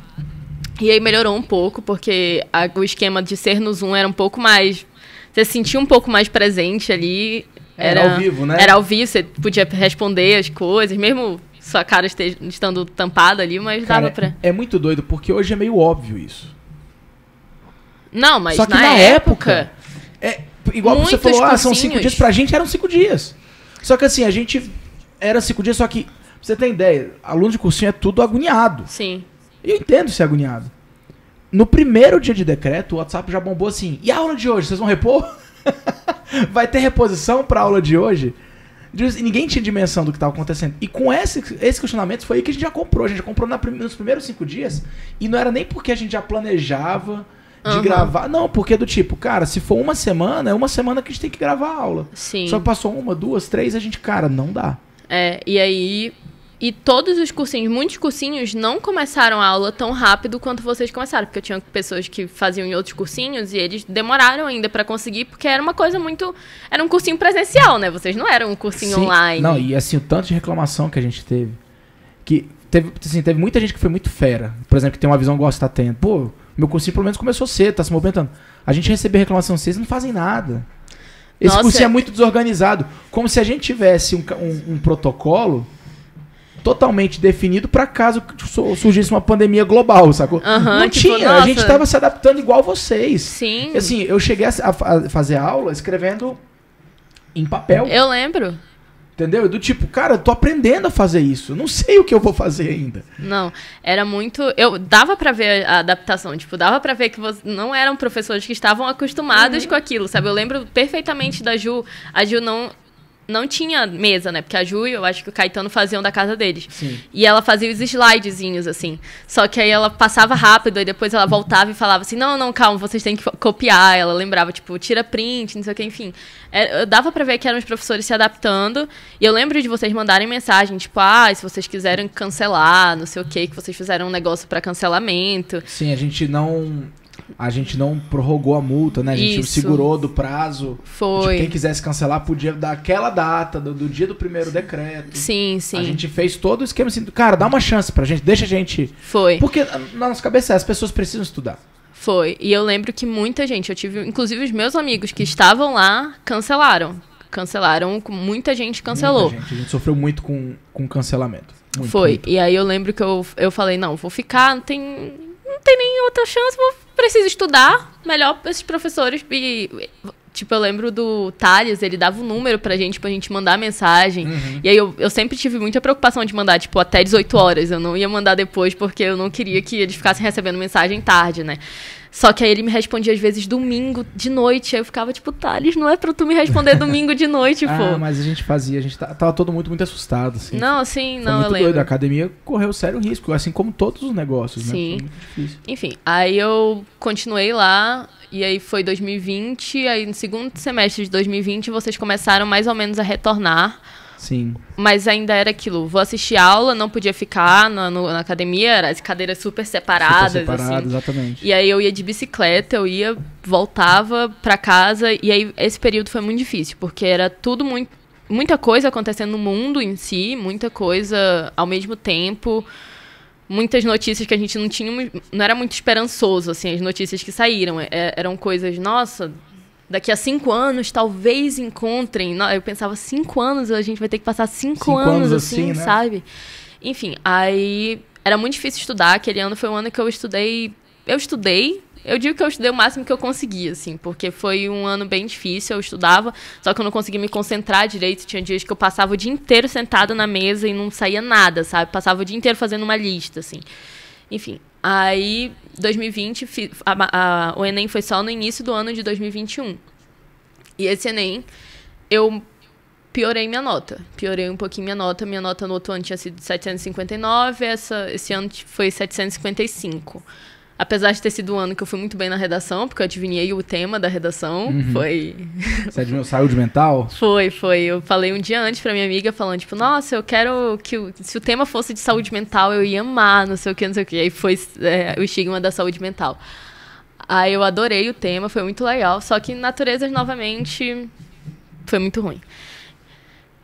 E aí melhorou um pouco, porque a, o esquema de ser no Zoom era um pouco mais. Você se sentia um pouco mais presente ali. Era, era ao vivo, né? Era ao vivo, você podia responder as coisas, mesmo sua cara esteja, estando tampada ali, mas cara, dava pra. É muito doido, porque hoje é meio óbvio isso. Não, mas Só que na, na época, época. é, igual você falou, ah, são cinco dias. Pra gente eram cinco dias. Só que assim, a gente. Era cinco dias, só que você tem ideia, aluno de cursinho é tudo agoniado. Sim. Eu entendo ser agoniado. No primeiro dia de decreto, o WhatsApp já bombou assim. E a aula de hoje, vocês vão repor? Vai ter reposição para a aula de hoje? E ninguém tinha dimensão do que estava acontecendo. E com esse, esse questionamento foi aí que a gente já comprou. A gente já comprou na, nos primeiros cinco dias. E não era nem porque a gente já planejava de uhum. gravar. Não, porque é do tipo, cara, se for uma semana, é uma semana que a gente tem que gravar a aula. Sim. Só que passou uma, duas, três, a gente, cara, não dá. É, e aí e todos os cursinhos, muitos cursinhos não começaram a aula tão rápido quanto vocês começaram, porque eu tinha pessoas que faziam em outros cursinhos e eles demoraram ainda para conseguir, porque era uma coisa muito, era um cursinho presencial, né? Vocês não eram um cursinho Sim, online. Não, e assim, o tanto de reclamação que a gente teve, que teve, assim, teve muita gente que foi muito fera, por exemplo, que tem uma visão igual você tá tendo. Pô, meu cursinho pelo menos começou cedo, tá se movimentando. A gente recebeu reclamação, vocês não fazem nada. Esse Nossa, cursinho é, é muito desorganizado, como se a gente tivesse um, um, um protocolo totalmente definido para caso surgisse uma pandemia global, sacou? Uhum, não tipo, tinha, nossa. a gente estava se adaptando igual vocês. Sim. Assim, eu cheguei a, a, fazer aula escrevendo em papel. Eu lembro. Entendeu? Do tipo, cara, estou tô aprendendo a fazer isso. Não sei o que eu vou fazer ainda. Não, era muito. Eu dava para ver a adaptação, tipo, dava para ver que você... não eram professores que estavam acostumados uhum. com aquilo, sabe? Eu lembro perfeitamente da Ju. A Ju não não tinha mesa, né? Porque a Ju e eu acho que o Caetano faziam da casa deles. Sim. E ela fazia os slidezinhos, assim. Só que aí ela passava rápido, e depois ela voltava e falava assim: não, não, calma, vocês têm que copiar. Ela lembrava, tipo, tira print, não sei o que, enfim. É, eu dava para ver que eram os professores se adaptando. E eu lembro de vocês mandarem mensagem, tipo, ah, se vocês quiserem cancelar, não sei o que, que vocês fizeram um negócio para cancelamento. Sim, a gente não a gente não prorrogou a multa, né? A gente Isso. segurou do prazo. Foi. quem quisesse cancelar podia dar aquela data, do, do, dia do primeiro decreto. Sim, sim. A gente fez todo o esquema assim, cara, dá uma chance pra gente, deixa a gente. Foi. Porque na nossa cabeça é, as pessoas precisam estudar. Foi. E eu lembro que muita gente, eu tive, inclusive os meus amigos que estavam lá, cancelaram. Cancelaram, muita gente cancelou. Muita gente. A gente sofreu muito com, com cancelamento. Muito, Foi. Muito. E aí eu lembro que eu, eu falei, não, vou ficar, tem não tem nem outra chance, vou, preciso estudar melhor esses professores. E Tipo, eu lembro do Thales, ele dava o um número pra gente, pra gente mandar mensagem. Uhum. E aí eu, eu sempre tive muita preocupação de mandar, tipo, até 18 horas. Eu não ia mandar depois, porque eu não queria que eles ficassem recebendo mensagem tarde, né? Só que aí ele me respondia às vezes domingo de noite. Aí eu ficava tipo, Thales, não é pra tu me responder domingo de noite, pô. ah, mas a gente fazia, a gente tava todo muito, muito assustado, assim. Não, assim, não, muito eu lembro. Doido. A academia correu sério risco, assim como todos os negócios, né? Sim. né? Sim. Enfim, aí eu continuei lá. E aí foi 2020, aí no segundo semestre de 2020 vocês começaram mais ou menos a retornar. Sim. Mas ainda era aquilo, vou assistir aula, não podia ficar na, no, na academia, era as cadeiras super separadas. Super assim. separado, assim. exatamente. E aí eu ia de bicicleta, eu ia, voltava para casa, e aí esse período foi muito difícil, porque era tudo muito. Muita coisa acontecendo no mundo em si, muita coisa ao mesmo tempo muitas notícias que a gente não tinha, não era muito esperançoso, assim, as notícias que saíram. É, é eram coisas, nossa, daqui a cinco anos talvez encontrem. Eu pensava, cinco anos, a gente vai ter que passar cinco, cinco anos, anos, assim, assim né? sabe? Enfim, aí era muito difícil estudar. Aquele ano foi um ano que eu estudei. Eu estudei, eu digo que eu estudei o máximo que eu consegui, assim, porque foi um ano bem difícil. Eu estudava, só que eu não conseguia me concentrar direito. Tinha dias que eu passava o dia inteiro sentada na mesa e não saía nada, sabe? Passava o dia inteiro fazendo uma lista, assim. Enfim, aí 2020, a, a, o Enem foi só no início do ano de 2021. E esse Enem, eu piorei minha nota. Piorei um pouquinho minha nota. Minha nota no outro ano tinha sido 759, essa, esse ano foi 755. Apesar de ter sido um ano que eu fui muito bem na redação, porque eu adivinhei o tema da redação. Uhum. Foi. Você adivinhou saúde mental? foi, foi. Eu falei um dia antes pra minha amiga, falando, tipo, nossa, eu quero que. O... Se o tema fosse de saúde mental, eu ia amar, não sei o que, não sei o que. E aí foi é, o estigma da saúde mental. Aí eu adorei o tema, foi muito legal. Só que naturezas, novamente, foi muito ruim.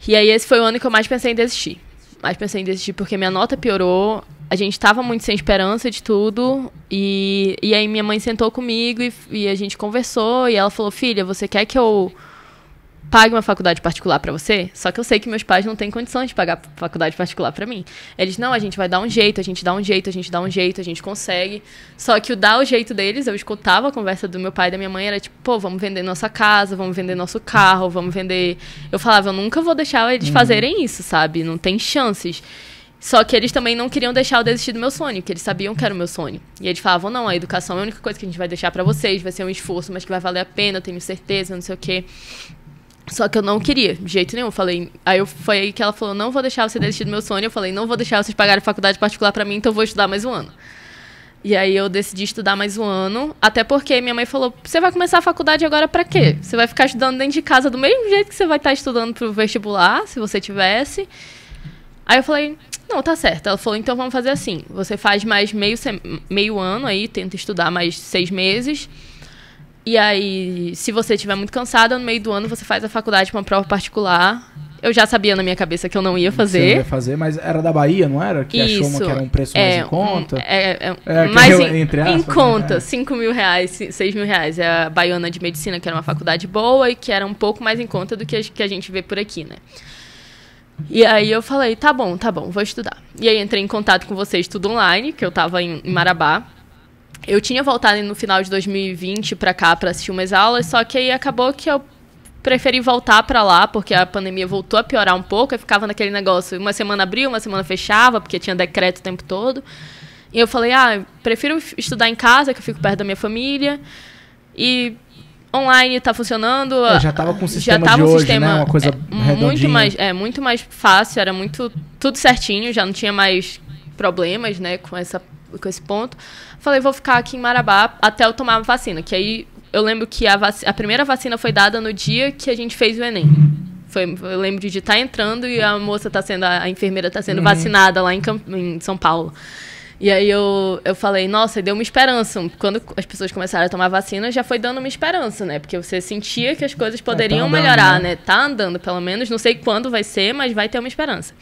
E aí esse foi o ano que eu mais pensei em desistir. Mais pensei em desistir porque minha nota piorou, a gente estava muito sem esperança de tudo. E, e aí minha mãe sentou comigo e, e, a gente conversou. E ela falou: Filha, você quer que eu pague uma faculdade particular para você? Só que eu sei que meus pais não têm condição de pagar faculdade particular para mim. Eles: Não, a gente vai dar um jeito, a gente dá um jeito, a gente dá um jeito, a gente consegue. Só que o dar o jeito deles, eu escutava a conversa do meu pai e da minha mãe: era tipo, pô, vamos vender nossa casa, vamos vender nosso carro, vamos vender. Eu falava: Eu nunca vou deixar eles uhum. fazerem isso, sabe? Não tem chances. Só que eles também não queriam deixar eu desistir do meu sonho, que eles sabiam que era o meu sonho. E eles falavam: não, a educação é a única coisa que a gente vai deixar para vocês, vai ser um esforço, mas que vai valer a pena, eu tenho certeza, não sei o quê. Só que eu não queria, de jeito nenhum. Eu falei, aí eu, foi aí que ela falou: não vou deixar você desistir do meu sonho. Eu falei: não vou deixar vocês pagarem faculdade particular para mim, então eu vou estudar mais um ano. E aí eu decidi estudar mais um ano, até porque minha mãe falou: "Você vai começar a faculdade agora para quê? Você vai ficar estudando dentro de casa do mesmo jeito que você vai estar estudando pro vestibular, se você tivesse". Aí eu falei: não, tá certo. Ela falou, então vamos fazer assim. Você faz mais meio, meio ano aí, tenta estudar mais seis meses. E aí, se você estiver muito cansada, no meio do ano você faz a faculdade com uma prova particular. Eu já sabia na minha cabeça que eu não ia fazer. Você não ia fazer, mas era da Bahia, não era? Que Isso. achou uma que era um preço é, mais em é, hum, conta? É, é, é, é mais em, entre aspas, em né? conta, é. cinco 5 mil reais, 6 mil reais. É a Baiana de Medicina, que era uma faculdade boa e que era um pouco mais em conta do que a, que a gente vê por aqui, né? E aí eu falei, tá bom, tá bom, vou estudar. E aí entrei em contato com vocês tudo online, que eu tava em, em Marabá. Eu tinha voltado no final de 2020 para cá para assistir umas aulas, só que aí acabou que eu preferi voltar para lá, porque a pandemia voltou a piorar um pouco, eu ficava naquele negócio, uma semana abria, uma semana fechava, porque tinha decreto o tempo todo. E eu falei, ah, prefiro estudar em casa, que eu fico perto da minha família. E online tá funcionando. É, já ah, tava com o sistema já tava de um hoje, sistema, né? Uma coisa é, é muito mais É, muito mais fácil, era muito tudo certinho, já não tinha mais problemas, né, com, essa, com esse ponto. Falei, vou ficar aqui em Marabá até eu tomar a vacina, que aí eu lembro que a, vac... a primeira vacina foi dada no dia que a gente fez o Enem. Foi, eu lembro de estar tá entrando e a moça tá sendo, a enfermeira tá sendo uhum. vacinada lá em, em São Paulo. E aí eu, eu falei, nossa, deu uma esperança. Quando as pessoas começaram a tomar vacina, já foi dando uma esperança, né? Porque você sentia que as coisas é, tá poderiam tá andando, melhorar, né? né? Tá andando, pelo menos. Não sei quando vai ser, mas vai ter uma esperança.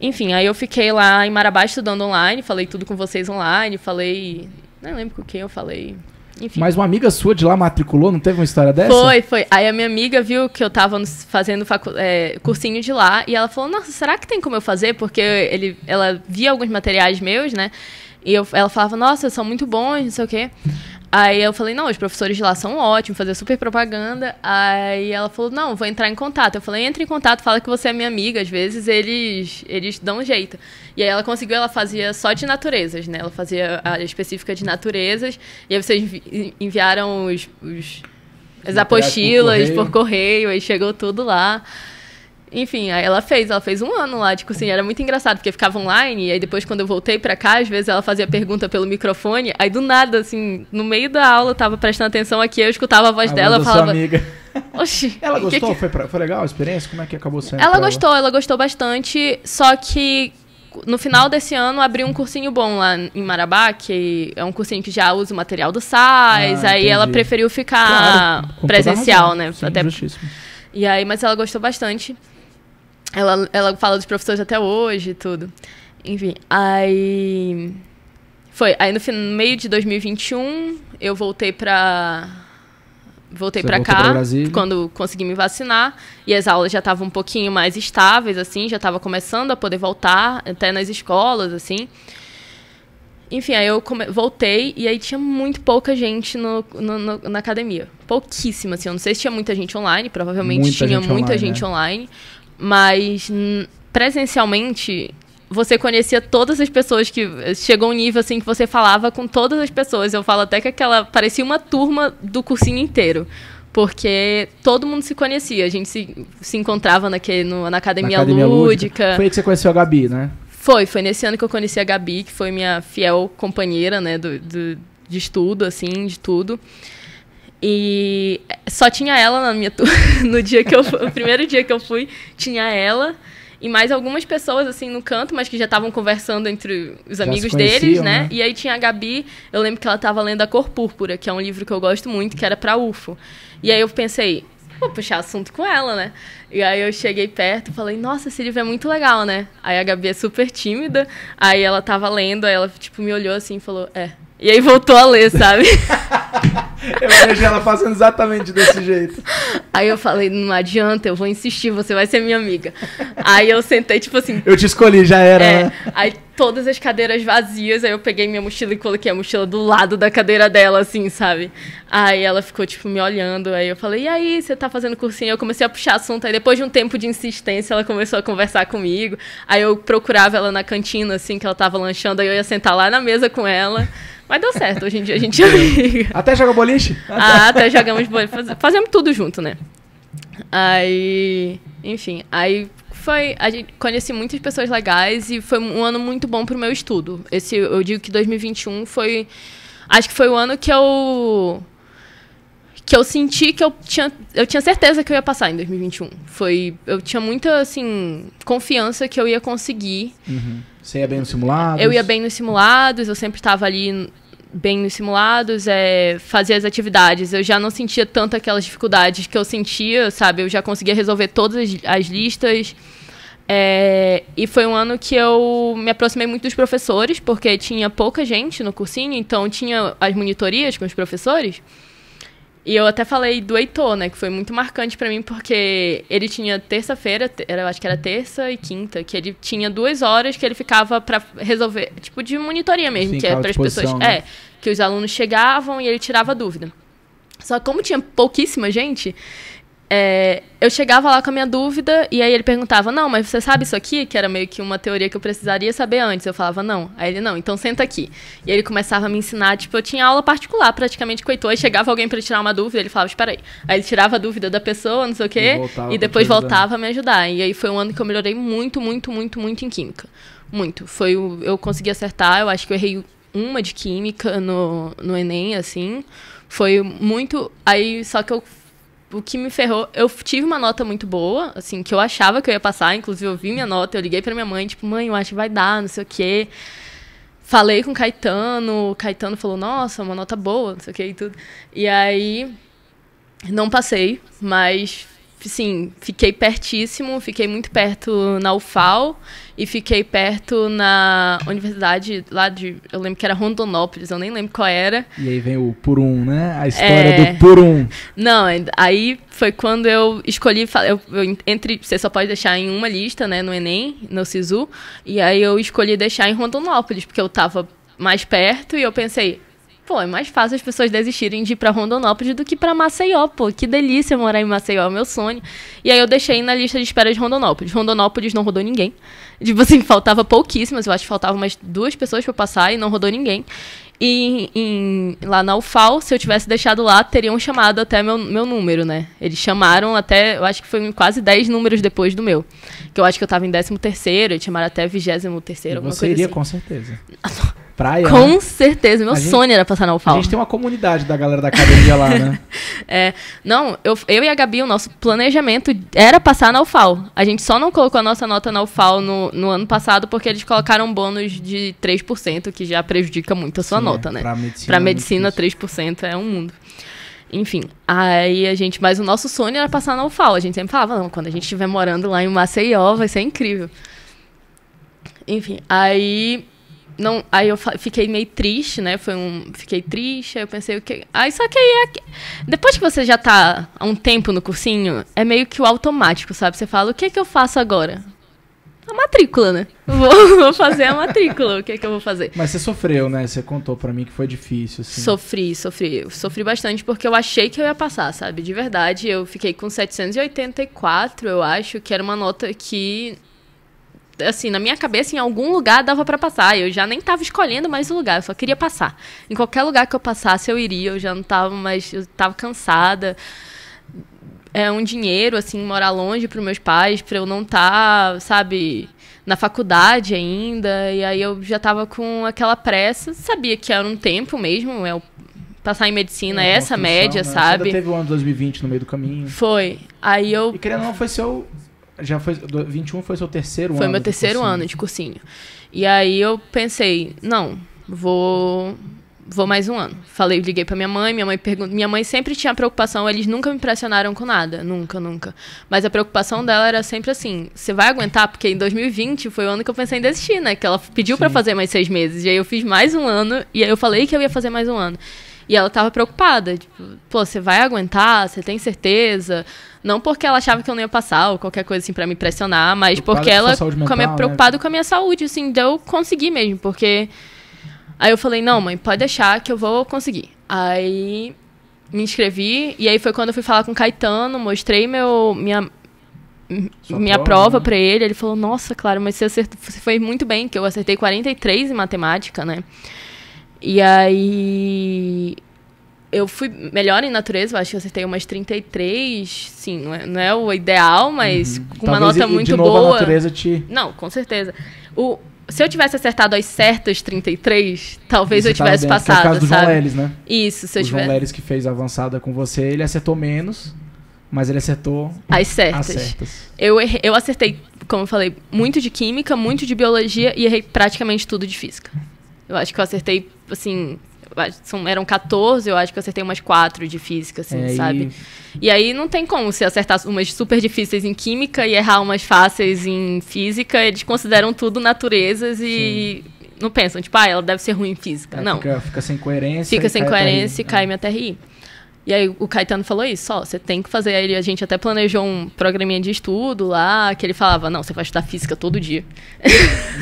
Enfim, aí eu fiquei lá em Marabá estudando online, falei tudo com vocês online, falei. Não lembro com quem eu falei enfim. Mas uma amiga sua de lá matriculou, não teve uma história dessa? Foi, foi. Aí a minha amiga viu que eu tava fazendo é, cursinho de lá e ela falou: Nossa, será que tem como eu fazer? Porque ele, ela via alguns materiais meus, né? E eu, ela falava: Nossa, são muito bons, não sei o quê. Aí eu falei, não, os professores lá são ótimos, fazer super propaganda. Aí ela falou, não, vou entrar em contato. Eu falei, entra em contato, fala que você é minha amiga, às vezes eles eles dão um jeito. E aí ela conseguiu, ela fazia só de naturezas, né? Ela fazia a específica de naturezas, e aí vocês enviaram os, os as apostilas correio. por correio, aí chegou tudo lá. Enfim, aí ela fez, ela fez um ano lá, de tipo assim, era muito engraçado, porque ficava online, e aí depois quando eu voltei pra cá, às vezes ela fazia pergunta pelo microfone, aí do nada, assim, no meio da aula, eu tava prestando atenção aqui, eu escutava a voz a dela, eu falava... Sua amiga. Oxi. Ela gostou? Que que... Foi, pra... Foi legal a experiência? Como é que acabou sendo? Ela gostou, ela? ela gostou bastante, só que no final desse ano abri um cursinho bom lá em Marabá, que é um cursinho que já usa o material do SAIS, ah, aí ela preferiu ficar claro, presencial, né? Sim, Até... E aí, mas ela gostou bastante. Ela, ela fala dos professores até hoje e tudo. Enfim, aí. Foi. Aí no, fim, no meio de 2021, eu voltei pra. Voltei pra cá, pra quando consegui me vacinar. E as aulas já estavam um pouquinho mais estáveis, assim, já estava começando a poder voltar, até nas escolas, assim. Enfim, aí eu come... voltei e aí tinha muito pouca gente no, no, no, na academia. Pouquíssima, assim. Eu não sei se tinha muita gente online, provavelmente muita tinha gente muita online, gente né? online. Mas presencialmente, você conhecia todas as pessoas que. Chegou um nível assim que você falava com todas as pessoas. Eu falo até que aquela. parecia uma turma do cursinho inteiro. Porque todo mundo se conhecia. A gente se, se encontrava naquele, no, na, academia, na academia lúdica. lúdica. Foi aí que você conheceu a Gabi, né? Foi, foi nesse ano que eu conheci a Gabi, que foi minha fiel companheira, né, do, do de estudo, assim, de tudo. E só tinha ela na minha turma. No dia que eu fui, o primeiro dia que eu fui, tinha ela e mais algumas pessoas assim no canto, mas que já estavam conversando entre os já amigos deles, né? né? E aí tinha a Gabi, eu lembro que ela estava lendo A Cor Púrpura, que é um livro que eu gosto muito, que era para UFO. E aí eu pensei, vou puxar assunto com ela, né? E aí eu cheguei perto e falei, nossa, esse livro é muito legal, né? Aí a Gabi é super tímida, aí ela estava lendo, aí ela tipo me olhou assim e falou, é. E aí voltou a ler, sabe? Eu vejo ela fazendo exatamente desse jeito. Aí eu falei, não adianta, eu vou insistir, você vai ser minha amiga. Aí eu sentei, tipo assim. Eu te escolhi, já era. É, né? Aí todas as cadeiras vazias, aí eu peguei minha mochila e coloquei a mochila do lado da cadeira dela, assim, sabe? Aí ela ficou, tipo, me olhando. Aí eu falei, e aí, você tá fazendo cursinho? Eu comecei a puxar assunto. Aí depois de um tempo de insistência, ela começou a conversar comigo. Aí eu procurava ela na cantina, assim, que ela tava lanchando. Aí eu ia sentar lá na mesa com ela. Mas deu certo, hoje em dia a gente é amiga. Até joga bolinha? boliche? Ah, até tá, jogamos boliche. Fazemos tudo junto, né? Aí, enfim, aí foi, a gente conheci muitas pessoas legais e foi um ano muito bom pro meu estudo. Esse, eu digo que 2021 foi, acho que foi o ano que eu que eu senti que eu tinha, eu tinha certeza que eu ia passar em 2021. Foi, eu tinha muita, assim, confiança que eu ia conseguir. Uhum. Você ia bem nos simulados? Eu ia bem nos simulados, eu sempre estava ali bem nos simulados, é, fazer as atividades. Eu já não sentia tanto aquelas dificuldades que eu sentia, sabe? Eu já conseguia resolver todas as, as listas. É, e foi um ano que eu me aproximei muito dos professores, porque tinha pouca gente no cursinho, então tinha as monitorias com os professores. E eu até falei do Heitor, né? Que foi muito marcante para mim, porque ele tinha terça-feira, eu acho que era terça e quinta, que ele tinha duas horas que ele ficava para resolver, tipo, de monitoria mesmo, Sim, que é para as pessoas. Né? É, que os alunos chegavam e ele tirava dúvida. Só que como tinha pouquíssima gente, é, eu chegava lá com a minha dúvida e aí ele perguntava: Não, mas você sabe isso aqui? Que era meio que uma teoria que eu precisaria saber antes. Eu falava: Não. Aí ele: Não, então senta aqui. E ele começava a me ensinar. Tipo, eu tinha aula particular praticamente com o Heitor. Aí chegava alguém para tirar uma dúvida, ele falava: Espera aí. Aí ele tirava a dúvida da pessoa, não sei o quê, e, e depois voltava a me ajudar. E aí foi um ano que eu melhorei muito, muito, muito, muito em Química. Muito. Foi o, eu consegui acertar, eu acho que eu errei uma de Química no, no Enem, assim. Foi muito. Aí, só que eu o que me ferrou, eu tive uma nota muito boa, assim, que eu achava que eu ia passar, inclusive eu vi minha nota, eu liguei para minha mãe, tipo, mãe, eu acho que vai dar, não sei o quê. Falei com o Caetano, o Caetano falou, nossa, uma nota boa, não sei o quê e tudo. E aí, não passei, mas sim, fiquei pertíssimo, fiquei muito perto na UFAL e fiquei perto na universidade lá de, eu lembro que era Rondonópolis, eu nem lembro qual era. E aí vem o Purum, né? A história é... do Purum. Não, aí foi quando eu escolhi, eu, eu, entre, você só pode deixar em uma lista, né, no ENEM, no SISU, e aí eu escolhi deixar em Rondonópolis, porque eu tava mais perto e eu pensei, Pô, é mais fácil as pessoas desistirem de ir para Rondonópolis do que para Maceió, pô. Que delícia morar em Maceió, é meu sonho. E aí eu deixei na lista de espera de Rondonópolis. Rondonópolis não rodou ninguém. Tipo assim, faltava pouquíssimas, eu acho que faltavam umas duas pessoas para passar e não rodou ninguém. E em, lá na UFAL, se eu tivesse deixado lá, teriam chamado até meu, meu número, né? Eles chamaram até, eu acho que foi quase 10 números depois do meu. Que eu acho que eu tava em 13 terceiro, eles chamaram até 23 terceiro, alguma você coisa iria, assim. com certeza. praia. Com né? certeza. Meu a sonho gente, era passar na UFAL. A gente tem uma comunidade da galera da academia lá, né? É. Não, eu, eu e a Gabi, o nosso planejamento era passar na UFAL. A gente só não colocou a nossa nota na UFAL no, no ano passado porque eles colocaram um bônus de 3%, que já prejudica muito a sua Sim, nota, é. né? Pra medicina, pra é medicina 3% é um mundo. Enfim, aí a gente. Mas o nosso sonho era passar na UFAL. A gente sempre falava, não, quando a gente estiver morando lá em Maceió, vai ser incrível. Enfim, aí não, aí eu fiquei meio triste, né? Foi um, fiquei triste, aí eu pensei o que. Aí só que aí é, depois que você já tá há um tempo no cursinho, é meio que o automático, sabe? Você fala, o que é que eu faço agora? A matrícula, né? Vou, vou fazer a matrícula, o que é que eu vou fazer? Mas você sofreu, né? Você contou para mim que foi difícil, assim. Sofri, sofri. Sofri bastante porque eu achei que eu ia passar, sabe? De verdade, eu fiquei com 784, eu acho, que era uma nota que assim, na minha cabeça, em algum lugar dava para passar. Eu já nem tava escolhendo mais o lugar, eu só queria passar. Em qualquer lugar que eu passasse, eu iria. Eu já não tava mais. Eu tava cansada. É um dinheiro, assim, morar longe pros meus pais, pra eu não estar, tá, sabe, na faculdade ainda. E aí eu já tava com aquela pressa. Sabia que era um tempo mesmo, é o passar em medicina, é, é essa média, né? sabe? Você teve o ano 2020 no meio do caminho. Foi. Aí eu. E querendo ou não, foi seu já foi 21 foi seu terceiro foi ano. Foi meu terceiro ano de cursinho. E aí eu pensei, não, vou vou mais um ano. Falei, liguei para minha mãe, minha mãe pergunta, minha mãe sempre tinha preocupação, eles nunca me pressionaram com nada, nunca, nunca. Mas a preocupação dela era sempre assim, você vai aguentar? Porque em 2020 foi o ano que eu pensei em desistir, né? Que ela pediu para fazer mais seis meses, e aí eu fiz mais um ano, e aí eu falei que eu ia fazer mais um ano. E ela tava preocupada, tipo, pô, você vai aguentar? Você tem certeza? Não porque ela achava que eu não ia passar ou qualquer coisa assim para me pressionar, mas preocupado porque ela ficou me né? preocupada né? com a minha saúde, assim, de eu conseguir mesmo, porque aí eu falei: "Não, mãe, pode deixar que eu vou conseguir". Aí me inscrevi e aí foi quando eu fui falar com o Caetano, mostrei meu minha minha prova, prova né? para ele, ele falou: "Nossa, claro, mas você acertou, você foi muito bem, que eu acertei 43 em matemática, né?" E aí eu fui melhor em natureza, eu acho que eu acertei umas 33, sim, não é, não é o ideal, mas uhum. com uma Talvez nota e, muito de novo, boa. A natureza te... Não, com certeza. O, se eu tivesse acertado as certas 33, talvez eu tivesse dentro, passado, que é o caso do sabe? João Leles, né? Isso, se eu o tivesse. João Leles que fez a avançada com você, ele acertou menos, mas ele acertou as certas. As certas. Eu, errei, eu acertei, como eu falei, muito de química, muito de biologia e errei praticamente tudo de física. Eu acho que eu acertei, assim, são, eram 14, eu acho que eu acertei umas 4 de física, assim, é, sabe? E... e... aí não tem como se acertar umas super difíceis em química e errar umas fáceis em física. Eles consideram tudo naturezas e. Sim. Não pensam, tipo, ah, ela deve ser ruim em física. É, não. Fica, fica, sem coerência. Fica sem cai coerência e cai é. minha TRI. E aí o Caetano falou isso, ó, você tem que fazer. Aí a gente até planejou um programinha de estudo lá, que ele falava, não, você vai estudar física todo dia.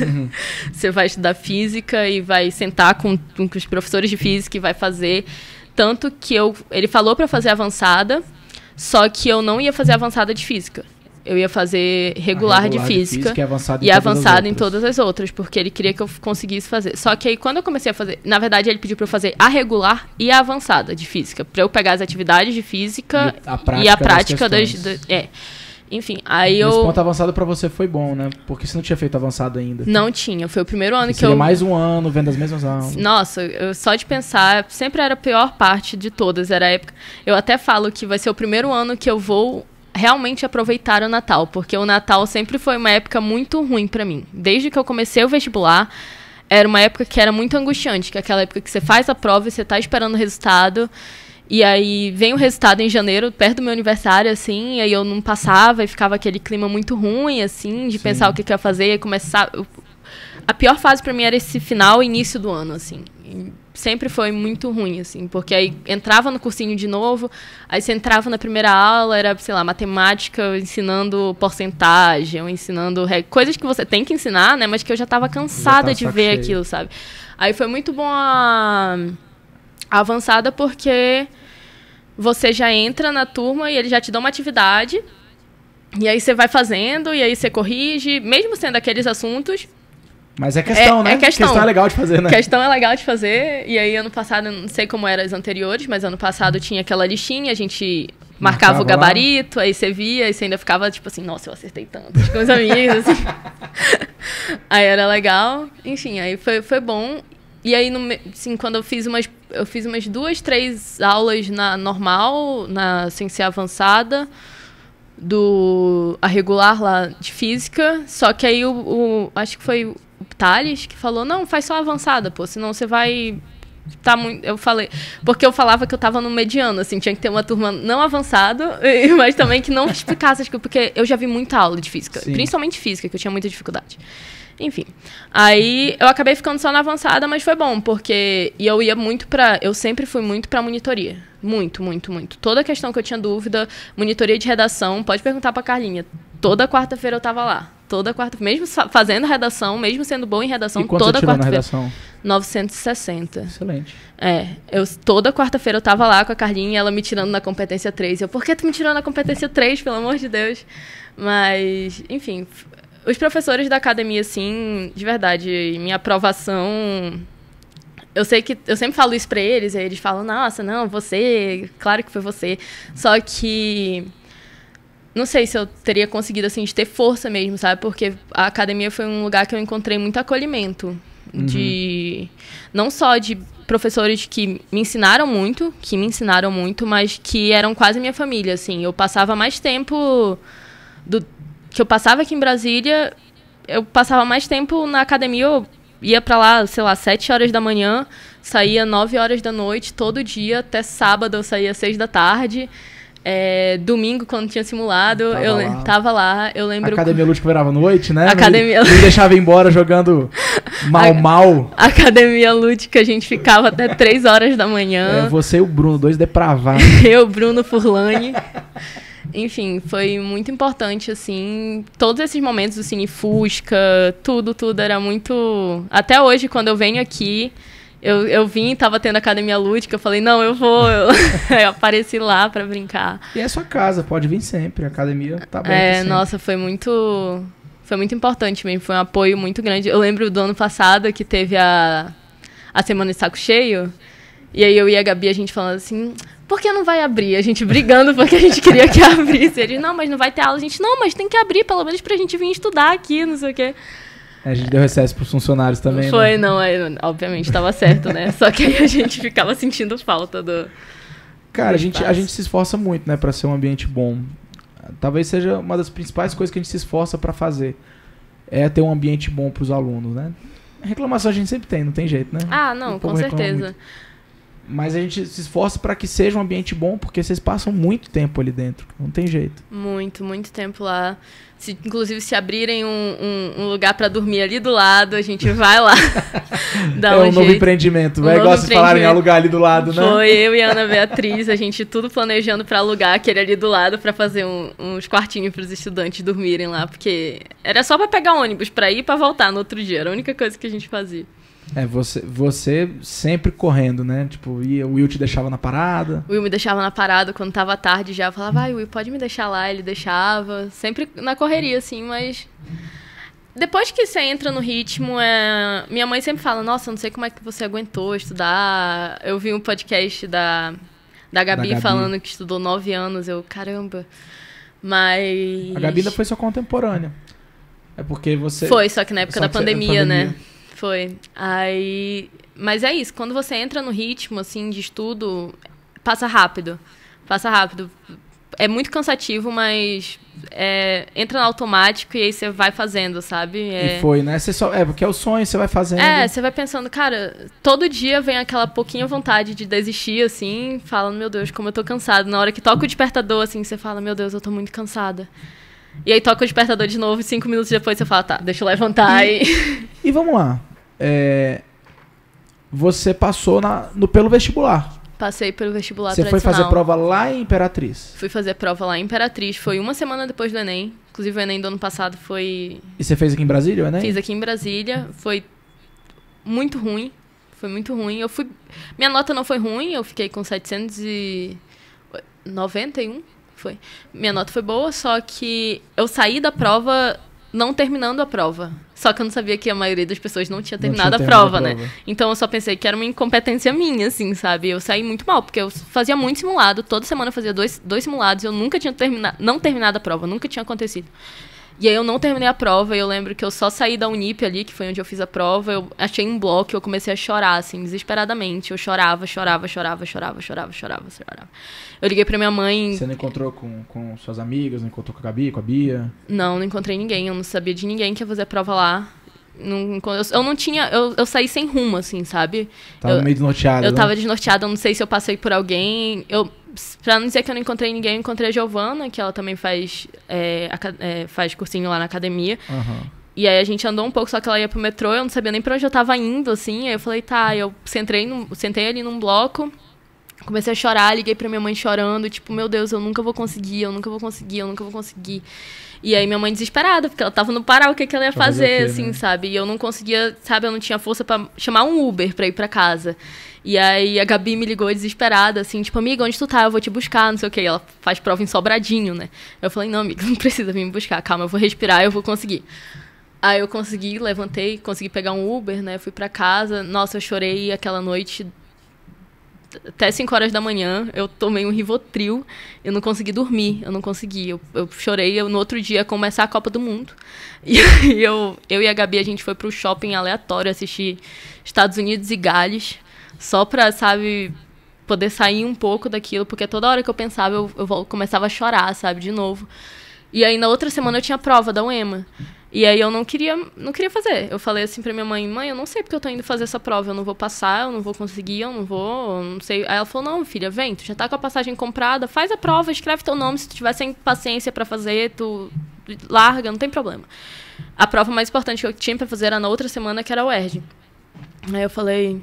Uhum. você vai estudar física e vai sentar com, com os professores de física e vai fazer. Tanto que eu. Ele falou para fazer avançada, só que eu não ia fazer avançada de física eu ia fazer regular, regular de física, de física e avançado, em, avançado em todas as outras, porque ele queria que eu conseguisse fazer. Só que aí quando eu comecei a fazer, na verdade ele pediu para eu fazer a regular e a avançada de física, para eu pegar as atividades de física e a prática, e a prática das, das, das, é. Enfim, aí Nesse eu. Esse ponto avançado para você foi bom, né? Porque você não tinha feito avançado ainda. Não tinha. Foi o primeiro ano que eu. mais um ano vendo as mesmas aulas. Nossa, eu, só de pensar, sempre era a pior parte de todas. Era a época. Eu até falo que vai ser o primeiro ano que eu vou realmente aproveitar o Natal, porque o Natal sempre foi uma época muito ruim para mim. Desde que eu comecei o vestibular, era uma época que era muito angustiante, que é aquela época que você faz a prova e você tá esperando o resultado. E aí vem o resultado em janeiro, perto do meu aniversário, assim, e aí eu não passava e ficava aquele clima muito ruim, assim, de Sim. pensar o que, que eu ia fazer e começar. A pior fase para mim era esse final, início do ano, assim sempre foi muito ruim, assim, porque aí entrava no cursinho de novo, aí você entrava na primeira aula, era, sei lá, matemática ensinando porcentagem, ou ensinando coisas que você tem que ensinar, né, mas que eu já estava cansada já de ver cheio. aquilo, sabe? Aí foi muito bom a, a avançada porque você já entra na turma e ele já te dá uma atividade, e aí você vai fazendo, e aí você corrige, mesmo sendo aqueles assuntos mas é questão, é, é né? É questão. questão é legal de fazer, né? Questão é legal de fazer. E aí, ano passado, não sei como eram as anteriores, mas ano passado tinha aquela listinha, a gente marcava, marcava o gabarito, lá. aí você via, e você ainda ficava tipo assim, nossa, eu acertei tanto com os amigos, assim. aí era legal. Enfim, aí foi, foi bom. E aí, no, assim, quando eu fiz umas. Eu fiz umas duas, três aulas na normal, na, sem ser avançada do a regular lá de física, só que aí o, o acho que foi Thales que falou: não, faz só avançada, pô, senão você vai. Tá muito. Eu falei. Porque eu falava que eu tava no mediano, assim, tinha que ter uma turma não avançado, mas também que não explicasse, porque eu já vi muita aula de física, Sim. principalmente física, que eu tinha muita dificuldade. Enfim. Aí eu acabei ficando só na avançada, mas foi bom, porque e eu ia muito para, Eu sempre fui muito pra monitoria. Muito, muito, muito. Toda questão que eu tinha dúvida, monitoria de redação, pode perguntar pra Carlinha. Toda quarta-feira eu tava lá. Toda quarta mesmo fazendo redação, mesmo sendo boa em redação, e toda quarta-feira. 960. Excelente. É, eu toda quarta-feira eu tava lá com a Carlinha, ela me tirando na competência 3. Eu, por que tu me tirou na competência 3, pelo amor de Deus? Mas, enfim, os professores da academia, assim, de verdade, minha aprovação. Eu sei que eu sempre falo isso pra eles, aí eles falam, nossa, não, você, claro que foi você. Só que não sei se eu teria conseguido, assim, de ter força mesmo, sabe? Porque a academia foi um lugar que eu encontrei muito acolhimento. Uhum. De. Não só de professores que me ensinaram muito, que me ensinaram muito, mas que eram quase minha família, assim. Eu passava mais tempo do, que eu passava aqui em Brasília, eu passava mais tempo na academia, eu ia para lá, sei lá, 7 horas da manhã, saía 9 horas da noite, todo dia, até sábado eu saía 6 da tarde. É, domingo, quando tinha simulado, tava eu lá. tava lá, eu lembro. Academia Lúdica virava noite, né? Academia Me deixava embora jogando mal mal. academia Academia Lúdica, a gente ficava até 3 horas da manhã. É, você e o Bruno, dois depravados. eu, Bruno Furlani. Enfim, foi muito importante, assim. Todos esses momentos do Cine Fusca, tudo, tudo era muito. Até hoje, quando eu venho aqui, eu, eu vim, tava tendo academia lúdica, eu falei, não, eu vou. Eu, eu apareci lá para brincar. E é sua casa, pode vir sempre, a academia tá aberta. É, sempre. nossa, foi muito. Foi muito importante mesmo, foi um apoio muito grande. Eu lembro do ano passado que teve a, a Semana de Saco Cheio. E aí eu e a Gabi, a gente falando assim, por que não vai abrir? A gente brigando porque a gente queria que abrisse. Ele, não, mas não vai ter aula. A gente, não, mas tem que abrir, pelo menos pra gente vir estudar aqui, não sei o quê. É, a gente deu recesso pros funcionários também, Foi, né? não, aí, é, obviamente tava certo, né? Só que aí a gente ficava sentindo falta do... Cara, do a gente, a gente se esforça muito, né, pra ser um ambiente bom. Talvez seja uma das principais coisas que a gente se esforça para fazer. É ter um ambiente bom pros alunos, né? Reclamação a gente sempre tem, não tem jeito, né? Ah, não, com certeza. Muito. Mas a gente se esforça para que seja um ambiente bom, porque vocês passam muito tempo ali dentro. Não tem jeito. Muito, muito tempo lá. Se, inclusive, se abrirem um, um, um lugar para dormir ali do lado, a gente vai lá. dá é um, um novo jeito. empreendimento. Um é igual vocês falarem alugar ali do lado, né? Foi eu e a Ana Beatriz, a gente tudo planejando para alugar aquele ali do lado para fazer uns quartinhos para os estudantes dormirem lá, porque era só para pegar ônibus para ir e para voltar no outro dia. Era a única coisa que a gente fazia. É, você, você sempre correndo, né? Tipo, e o Will te deixava na parada? O Will me deixava na parada quando tava tarde já. Eu falava, vai, Will, pode me deixar lá? Ele deixava. Sempre na correria, assim, mas. Depois que você entra no ritmo, é... minha mãe sempre fala: Nossa, não sei como é que você aguentou estudar. Eu vi um podcast da, da, Gabi, da Gabi. falando que estudou nove anos. Eu, caramba. Mas. A Gabi ainda foi sua contemporânea. É porque você. Foi, só que na época só da pandemia, pandemia, né? Foi. Aí. Mas é isso, quando você entra no ritmo, assim, de estudo, passa rápido. Passa rápido. É muito cansativo, mas é, entra no automático e aí você vai fazendo, sabe? É... E foi, né? Você só, é, porque é o sonho, você vai fazendo. É, você vai pensando, cara, todo dia vem aquela pouquinha vontade de desistir, assim, falando, meu Deus, como eu tô cansado. Na hora que toca o despertador, assim, você fala, meu Deus, eu tô muito cansada. E aí toca o despertador de novo e cinco minutos depois você fala, tá, deixa eu levantar e... E, e vamos lá é, você passou na, no, pelo vestibular. Passei pelo vestibular Você foi fazer prova lá em Imperatriz? Fui fazer prova lá em Imperatriz. Foi uma semana depois do Enem. Inclusive, o Enem do ano passado foi... E você fez aqui em Brasília o Enem? Fiz aqui em Brasília. Foi muito ruim. Foi muito ruim. Eu fui... Minha nota não foi ruim. Eu fiquei com 791. Foi. Minha nota foi boa, só que eu saí da prova não terminando a prova. Só que eu não sabia que a maioria das pessoas não tinha terminado, não tinha a, prova, a, prova, né? Então eu só pensei que era uma incompetência minha, assim, sabe? Eu saí muito mal, porque eu fazia muito simulado, toda semana eu fazia dois, dois simulados, eu nunca tinha terminado, não terminado a prova, nunca tinha acontecido. E aí eu não terminei a prova, e eu lembro que eu só saí da Unip ali, que foi onde eu fiz a prova, eu achei um bloco e eu comecei a chorar, assim, desesperadamente. Eu chorava, chorava, chorava, chorava, chorava, chorava, chorava. Eu liguei pra minha mãe. Você não encontrou com, com suas amigas, não encontrou com a Gabi, com a Bia? Não, não encontrei ninguém, eu não sabia de ninguém que ia fazer a prova lá. Não, eu, eu, não tinha. Eu, eu saí sem rumo, assim, sabe? Tava eu, meio desnorteada. Eu né? tava desnorteada, eu não sei se eu passei por alguém. Eu, pra não dizer que eu não encontrei ninguém, eu encontrei a Giovana, que ela também faz, é, é, faz cursinho lá na academia. Uhum. E aí a gente andou um pouco, só que ela ia pro metrô, eu não sabia nem pra onde eu tava indo, assim. Aí eu falei, tá, eu sentei, no, sentei ali num bloco, comecei a chorar, liguei pra minha mãe chorando, tipo, meu Deus, eu nunca vou conseguir, eu nunca vou conseguir, eu nunca vou conseguir. E aí minha mãe desesperada, porque ela tava no Pará, o que, que ela ia fazer, fazer assim, né? sabe? E eu não conseguia, sabe, eu não tinha força para chamar um Uber pra ir pra casa. E aí a Gabi me ligou desesperada, assim, tipo, amiga, onde tu tá? Eu vou te buscar, não sei o quê. E ela faz prova em sobradinho, né? Eu falei, não, amiga, não precisa vir me buscar, calma, eu vou respirar, eu vou conseguir. Aí eu consegui, levantei, consegui pegar um Uber, né? Fui para casa. Nossa, eu chorei aquela noite até 5 horas da manhã, eu tomei um Rivotril, eu não consegui dormir, eu não consegui. Eu, eu chorei, eu no outro dia começar é a Copa do Mundo. E, e eu, eu e a Gabi, a gente foi pro shopping aleatório assistir Estados Unidos e Gales, só pra, sabe, poder sair um pouco daquilo, porque toda hora que eu pensava, eu, eu começava a chorar, sabe, de novo. E aí na outra semana eu tinha prova da UEMA. E aí eu não queria, não queria fazer. Eu falei assim pra minha mãe, mãe, eu não sei porque eu tô indo fazer essa prova, eu não vou passar, eu não vou conseguir, eu não vou, eu não sei. Aí ela falou, não, filha, vem, tu já tá com a passagem comprada, faz a prova, escreve teu nome, se tu tiver sem paciência para fazer, tu larga, não tem problema. A prova mais importante que eu tinha para fazer era na outra semana, que era o ERD. Aí eu falei,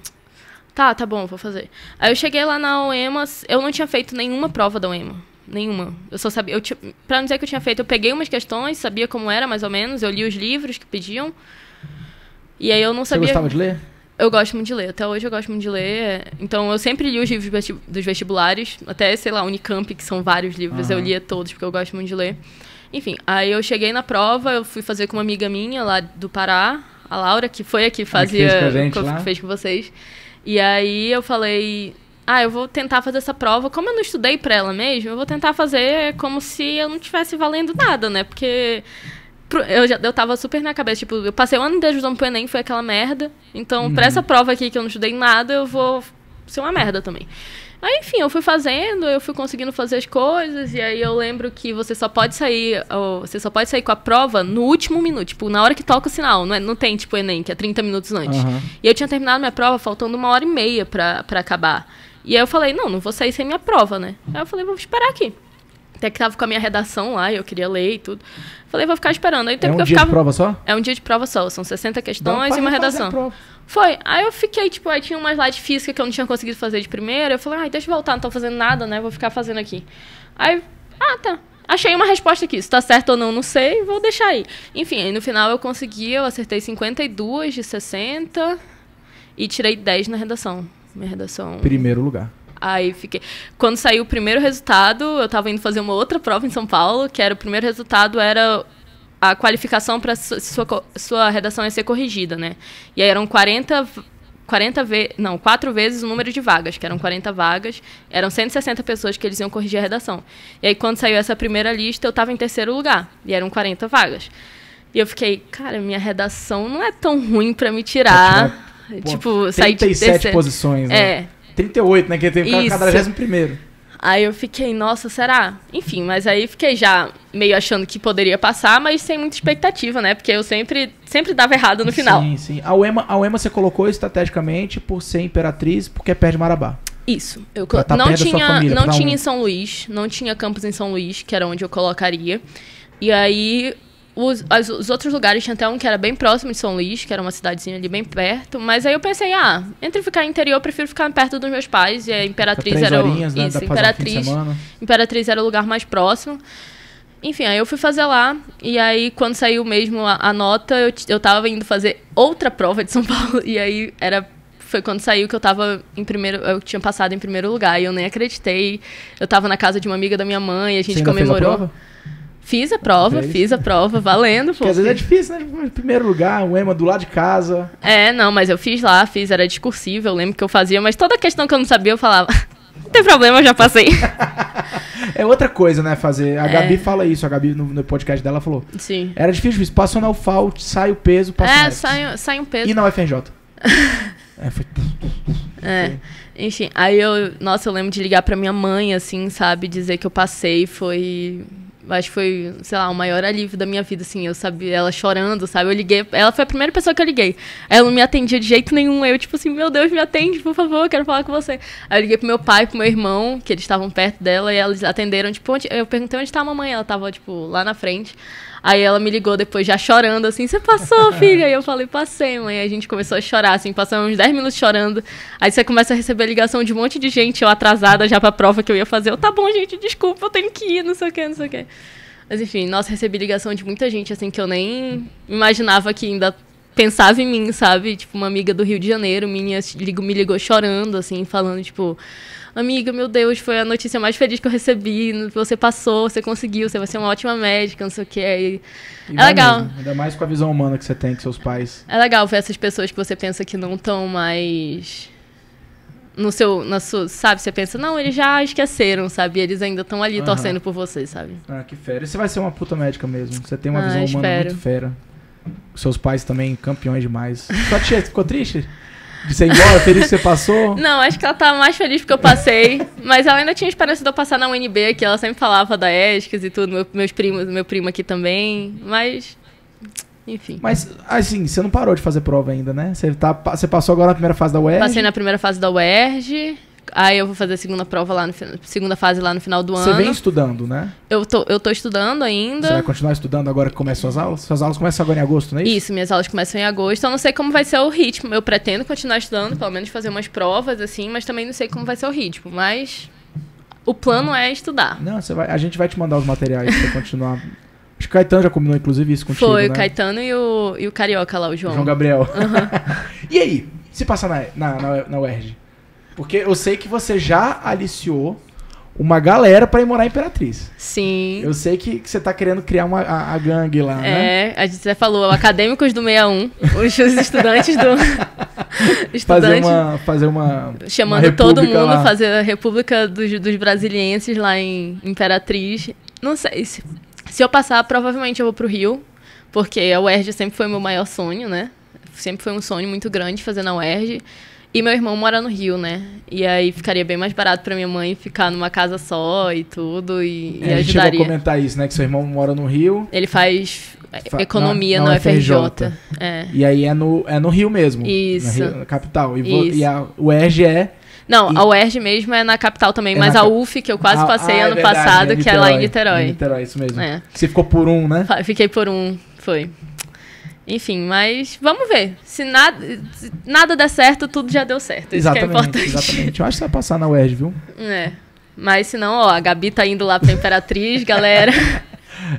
tá, tá bom, vou fazer. Aí eu cheguei lá na OEMA, eu não tinha feito nenhuma prova da OEMA nenhuma. Eu só sabia. Eu Pra não dizer que eu tinha feito, eu peguei umas questões, sabia como era mais ou menos, eu li os livros que pediam. E aí eu não sabia. Você gostava de ler? Eu gosto muito de ler, até hoje eu gosto muito de ler. Então eu sempre li os livros dos vestibulares, até, sei lá, Unicamp, que são vários livros, uhum. eu lia todos, porque eu gosto muito de ler. Enfim, aí eu cheguei na prova, eu fui fazer com uma amiga minha lá do Pará, a Laura, que foi a que fazia. A que fez com a gente, que fez com vocês. E aí eu falei, ah, eu vou tentar fazer essa prova, como eu não estudei para ela mesmo, eu vou tentar fazer como se eu não tivesse valendo nada, né? Porque eu já eu tava super na cabeça, tipo, eu passei o ano inteiro estudando pro Enem, foi aquela merda. Então, uhum. pra essa prova aqui que eu não estudei nada, eu vou ser uma merda também. Aí, enfim, eu fui fazendo, eu fui conseguindo fazer as coisas, e aí eu lembro que você só pode sair, você só pode sair com a prova no último minuto, tipo, na hora que toca o sinal, não, é, não tem, tipo, Enem, que é 30 minutos antes. Uhum. E eu tinha terminado minha prova faltando uma hora e meia pra, pra acabar. E aí eu falei, não, não vou sair sem minha prova, né? Aí eu falei, vou esperar aqui. Até que tava com a minha redação lá, eu queria ler e tudo. Falei, vou ficar esperando. Aí o é tempo é um que eu dia ficava... de prova só? É um dia de prova só, são 60 questões e uma redação. Foi. Aí eu fiquei, tipo, aí tinha umas lá de física que eu não tinha conseguido fazer de primeira. Eu falei, ai, deixa eu voltar, não tô fazendo nada, né? Vou ficar fazendo aqui. Aí, ah, tá. Achei uma resposta aqui. Se tá certo ou não, não sei, vou deixar aí. Enfim, aí no final eu consegui, eu acertei 52 de 60 e tirei 10 na redação minha redação. Primeiro lugar. Aí fiquei. Quando saiu o primeiro resultado, eu estava indo fazer uma outra prova em São Paulo, que era o primeiro resultado era a qualificação para sua, sua, redação ia ser corrigida, né? E aí eram 40 40 vezes, não, quatro vezes o número de vagas, que eram 40 vagas, eram 160 pessoas que eles iam corrigir a redação. E aí quando saiu essa primeira lista, eu estava em terceiro lugar, e eram 40 vagas. E eu fiquei, cara, minha redação não é tão ruim para me tirar tá Pô, tipo, saí de 37 posições, né? É. 38, né? Que tem que ficar 41 Aí eu fiquei, nossa, será? Enfim, mas aí fiquei já meio achando que poderia passar, mas sem muita expectativa, né? Porque eu sempre, sempre dava errado no final. Sim, sim. A UEMA, a UEMA você colocou estrategicamente por ser imperatriz, porque perde Marabá. Isso. Eu tá não tinha, família, não tinha um... em São Luís, não tinha campus em São Luís, que era onde eu colocaria. E aí os, as, os outros lugares tinha até um que era bem próximo de São Luís, que era uma cidadezinha ali bem perto. Mas aí eu pensei, ah, entre ficar interior, eu prefiro ficar perto dos meus pais. E a Imperatriz era. Horinhas, né? Isso, Imperatriz. Um Imperatriz era o lugar mais próximo. Enfim, aí eu fui fazer lá, e aí quando saiu mesmo a, a, nota, eu, eu tava indo fazer outra prova de São Paulo, e aí era foi quando saiu que eu tava em primeiro, eu tinha passado em primeiro lugar, e eu nem acreditei. Eu tava na casa de uma amiga da minha mãe, a gente comemorou. Fiz a prova, fiz a prova, valendo. Porque às vezes é difícil, né? Tipo, primeiro lugar, o EMA do lado de casa. É, não, mas eu fiz lá, fiz, era discursivo, eu lembro que eu fazia, mas toda questão que eu não sabia, eu falava, não tem problema, eu já passei. é outra coisa, né, fazer. A é. Gabi fala isso, a Gabi no, no, podcast dela falou. Sim. Era difícil difícil. Passou na UFAL, sai o peso, passa É, sai, sai um peso. E na UFRJ. é, foi... É. Enfim, aí eu, nossa, eu lembro de ligar pra minha mãe, assim, sabe, dizer que eu passei, foi Acho que foi, sei lá, o maior alívio da minha vida, assim. Eu sabia, ela chorando, sabe? Eu liguei. Ela foi a primeira pessoa que eu liguei. Ela não me atendia de jeito nenhum. Eu, tipo assim, meu Deus, me atende, por favor, eu quero falar com você. Aí eu liguei pro meu pai, pro meu irmão, que eles estavam perto dela, e elas atenderam, tipo, onde, eu perguntei onde tá a mamãe. Ela tava, tipo, lá na frente. Aí ela me ligou depois já chorando, assim, você passou, filha? E eu falei, passei, mãe. Aí a gente começou a chorar, assim, passamos uns 10 minutos chorando. Aí você começa a receber ligação de um monte de gente, eu atrasada já pra prova que eu ia fazer. Eu, tá bom, gente, desculpa, eu tenho que ir, não sei o que, não sei o que. Mas enfim, nossa, recebi ligação de muita gente, assim, que eu nem imaginava que ainda pensava em mim, sabe? Tipo, uma amiga do Rio de Janeiro, minha, me ligou chorando, assim, falando, tipo, amiga, meu Deus, foi a notícia mais feliz que eu recebi. Você passou, você conseguiu, você vai ser uma ótima médica, não sei o que. É, e, e é legal. Mesmo. Ainda mais com a visão humana que você tem, que seus pais. É legal ver essas pessoas que você pensa que não estão mais no seu, na sua, sabe? Você pensa, não, eles já esqueceram, sabe? Eles ainda estão ali uhum. torcendo por você, sabe? Ah, que fera. E você vai ser uma puta médica mesmo. Você tem uma ah, visão humana espero. muito fera. Seus pais também, campeões demais. Sua tia ficou triste? de você ir embora, feliz que você passou? Não, acho que ela tá mais feliz porque eu passei. mas ela ainda tinha esperança de eu passar na UNB, aqui. ela sempre falava da ESCS e tudo, meu, meus primos, meu primo aqui também. Mas. Enfim. Mas, assim, você não parou de fazer prova ainda, né? Você, tá, você passou agora na primeira fase da UERJ? Passei na primeira fase da UERJ. Aí eu vou fazer a segunda prova lá no segunda fase lá no final do ano. Você vem estudando, né? Eu tô, eu tô estudando ainda. Você vai continuar estudando agora que começam as aulas? Suas aulas começam agora em agosto, não é isso? Isso, minhas aulas começam em agosto. Eu não sei como vai ser o ritmo. Eu pretendo continuar estudando, pelo menos fazer umas provas, assim, mas também não sei como vai ser o ritmo. Mas o plano é estudar. Não, você vai, a gente vai te mandar os materiais pra continuar. Acho que o Caetano já combinou, inclusive, isso contigo, Foi, né? o Caetano e o, e o Carioca lá, o João. João Gabriel. Uhum. e aí, se passar na, na, na, na UERJ? Porque eu sei que você já aliciou uma galera para ir morar em Imperatriz. Sim. Eu sei que, que você tá querendo criar uma, a, a gangue lá, né? É, a gente já falou, acadêmicos do 61, os estudantes do... estudantes, fazer uma... Fazer uma chamando uma todo mundo, lá. fazer a república dos, dos brasilienses lá em Imperatriz. Não sei, se, se eu passar, provavelmente eu vou pro Rio, porque a UERJ sempre foi meu maior sonho, né? Sempre foi um sonho muito grande fazer na UERJ. E meu irmão mora no Rio, né? E aí ficaria bem mais barato para minha mãe ficar numa casa só e tudo e, é, e ajudaria. A gente vai comentar isso, né? Que seu irmão mora no Rio. Ele faz Fa é, economia na, na no FJ. FRJ. É. E aí é no, é no Rio mesmo. Isso. Rio, capital. E, isso. e a UERJ é não, e... a UERJ mesmo é na capital também, é mas na... a UF, que eu quase ah, passei ah, ano é verdade, passado, é que é lá em Niterói. Em Niterói, isso mesmo. É. Você ficou por um, né? Fiquei por um, foi. Enfim, mas vamos ver. Se nada, se nada der certo, tudo já deu certo. Isso é exatamente, é importante. Exatamente. Eu acho que vai passar na UERJ, viu? É. Mas se não, ó, a Gabi tá indo lá pra Imperatriz, galera.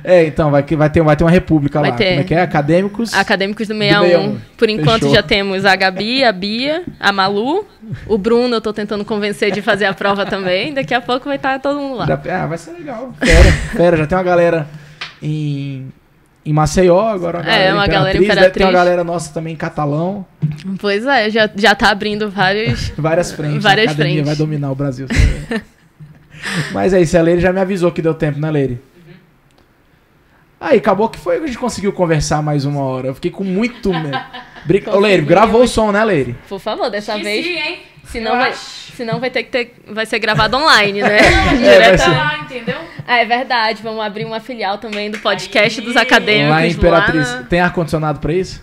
É, então, vai, vai, ter, vai ter uma república vai lá. Ter. Como é que é? Acadêmicos. Acadêmicos do 61. Do Por enquanto Fechou. já temos a Gabi, a Bia, a Malu. O Bruno, eu tô tentando convencer de fazer a prova também. Daqui a pouco vai estar tá todo mundo lá. ah, vai ser legal. Pera, pera, já tem uma galera em em Maceió, agora é, uma galera imperatriz, tem uma galera nossa também em Catalão. Pois é, já, já tá abrindo vários, várias frentes. Né? Várias frentes. vai dominar o Brasil. Mas é isso, a Leire já me avisou que deu tempo, né, Leire? Uhum. Aí, acabou que foi que a gente conseguiu conversar mais uma hora. Eu fiquei com muito medo. Bri... Ô, Leire, gravou o som, né, Leire? Por favor, dessa que vez. Sim, hein? Senão vai, senão vai ter que ter, vai ser gravado online, né? é, ser... lá, entendeu? Ah, é verdade. Vamos abrir uma filial também do podcast Aí. dos acadêmicos. Lá Imperatriz. Lá na... Tem ar-condicionado pra isso?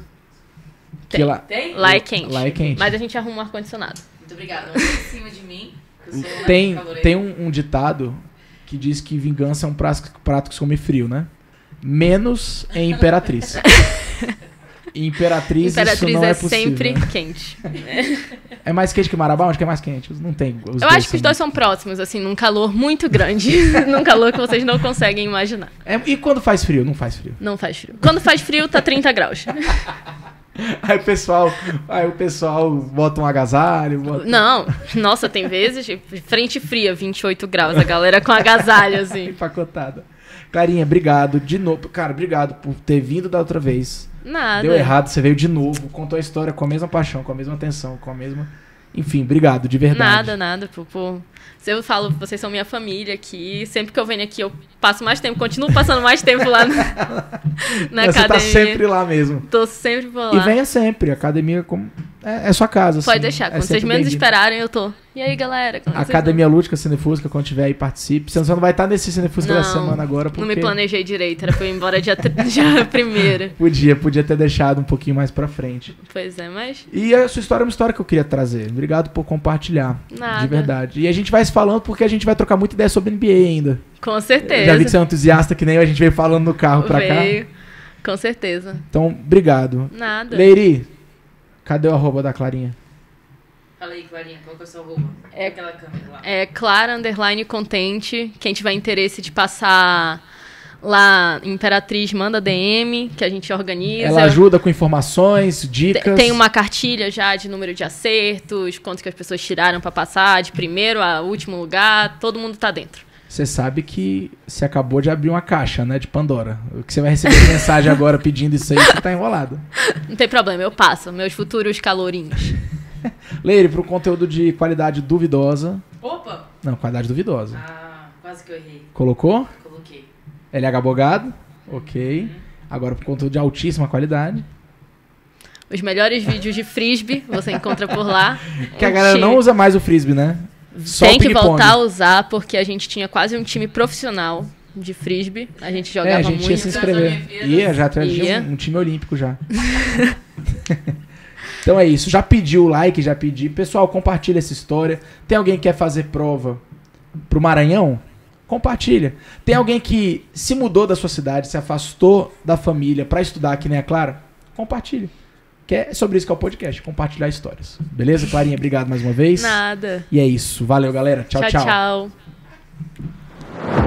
Tem. Que lá... tem? Lá é quente. Lá é quente. Mas a gente arruma um ar-condicionado. Muito obrigada. Não em cima de mim. Tem, tem um, um, ditado que diz que vingança é um prato, prato que se come frio, né? Menos em Imperatriz. Imperatriz, Imperatriz é, é possível, sempre né? quente. É mais quente que Marabá? Onde que é mais quente? Não tem. Eu acho que os dois são próximos, assim, num calor muito grande. num calor que vocês não conseguem imaginar. É, e quando faz frio? Não faz frio. Não faz frio. Quando faz frio, tá 30 graus. Aí o pessoal, aí o pessoal bota um agasalho. Bota... Não, nossa, tem vezes tipo, frente fria, 28 graus, a galera com agasalho assim. Empacotada. Clarinha, obrigado de novo, cara, obrigado por ter vindo da outra vez. Nada. Deu errado, você veio de novo, contou a história com a mesma paixão, com a mesma atenção, com a mesma. Enfim, obrigado, de verdade. Nada, nada, pô. Eu falo, vocês são minha família aqui. Sempre que eu venho aqui, eu passo mais tempo, continuo passando mais tempo lá na, na Você academia. Você tá sempre lá mesmo. Tô sempre por lá. E venha sempre, academia como... é, é sua casa. Pode assim, deixar, é quando é vocês menos esperarem, eu tô. E aí, galera? É academia Lúdica Cinefusca, quando tiver aí, participe. Você não vai estar nesse Cinefusca não, da semana agora. Porque... Não me planejei direito, era pra eu ir embora dia, dia primeiro. Podia, podia ter deixado um pouquinho mais pra frente. Pois é, mas. E a sua história é uma história que eu queria trazer. Obrigado por compartilhar. Nada. De verdade. E a gente vai vai se falando porque a gente vai trocar muita ideia sobre NBA ainda. Com certeza. Já vi que você é entusiasta que nem a gente veio falando no carro pra veio. cá. Com certeza. Então, obrigado. Nada. Leiri, cadê o arroba da Clarinha? Fala aí, Clarinha, qual que é o seu arroba? É aquela câmera lá. É Clara Underline Contente. Quem tiver interesse de passar Lá, Imperatriz manda DM, que a gente organiza. Ela ajuda com informações, dicas. Tem uma cartilha já de número de acertos, quanto que as pessoas tiraram para passar, de primeiro a último lugar, todo mundo tá dentro. Você sabe que você acabou de abrir uma caixa, né, de Pandora. O que você vai receber mensagem agora pedindo isso aí, você tá enrolado. Não tem problema, eu passo. Meus futuros calorinhos. Leire, pro conteúdo de qualidade duvidosa. Opa! Não, qualidade duvidosa. Ah, quase que eu errei. Colocou? Colocou. LH Bogado, ok. Agora por conteúdo de altíssima qualidade. Os melhores vídeos de frisbee você encontra por lá. Que a galera não usa mais o frisbee, né? Só Tem que voltar a usar, porque a gente tinha quase um time profissional de frisbee. A gente jogava muito. É, a gente muito. ia se inscrever. Ia, já tinha um, um time olímpico já. então é isso. Já pediu o like, já pedi. Pessoal, compartilha essa história. Tem alguém que quer fazer prova pro Maranhão? compartilha. Tem alguém que se mudou da sua cidade, se afastou da família para estudar aqui, né, Clara? Compartilha. Que é sobre isso que é o podcast, compartilhar histórias. Beleza, Clarinha? Obrigado mais uma vez. Nada. E é isso. Valeu, galera. tchau. Tchau, tchau. tchau.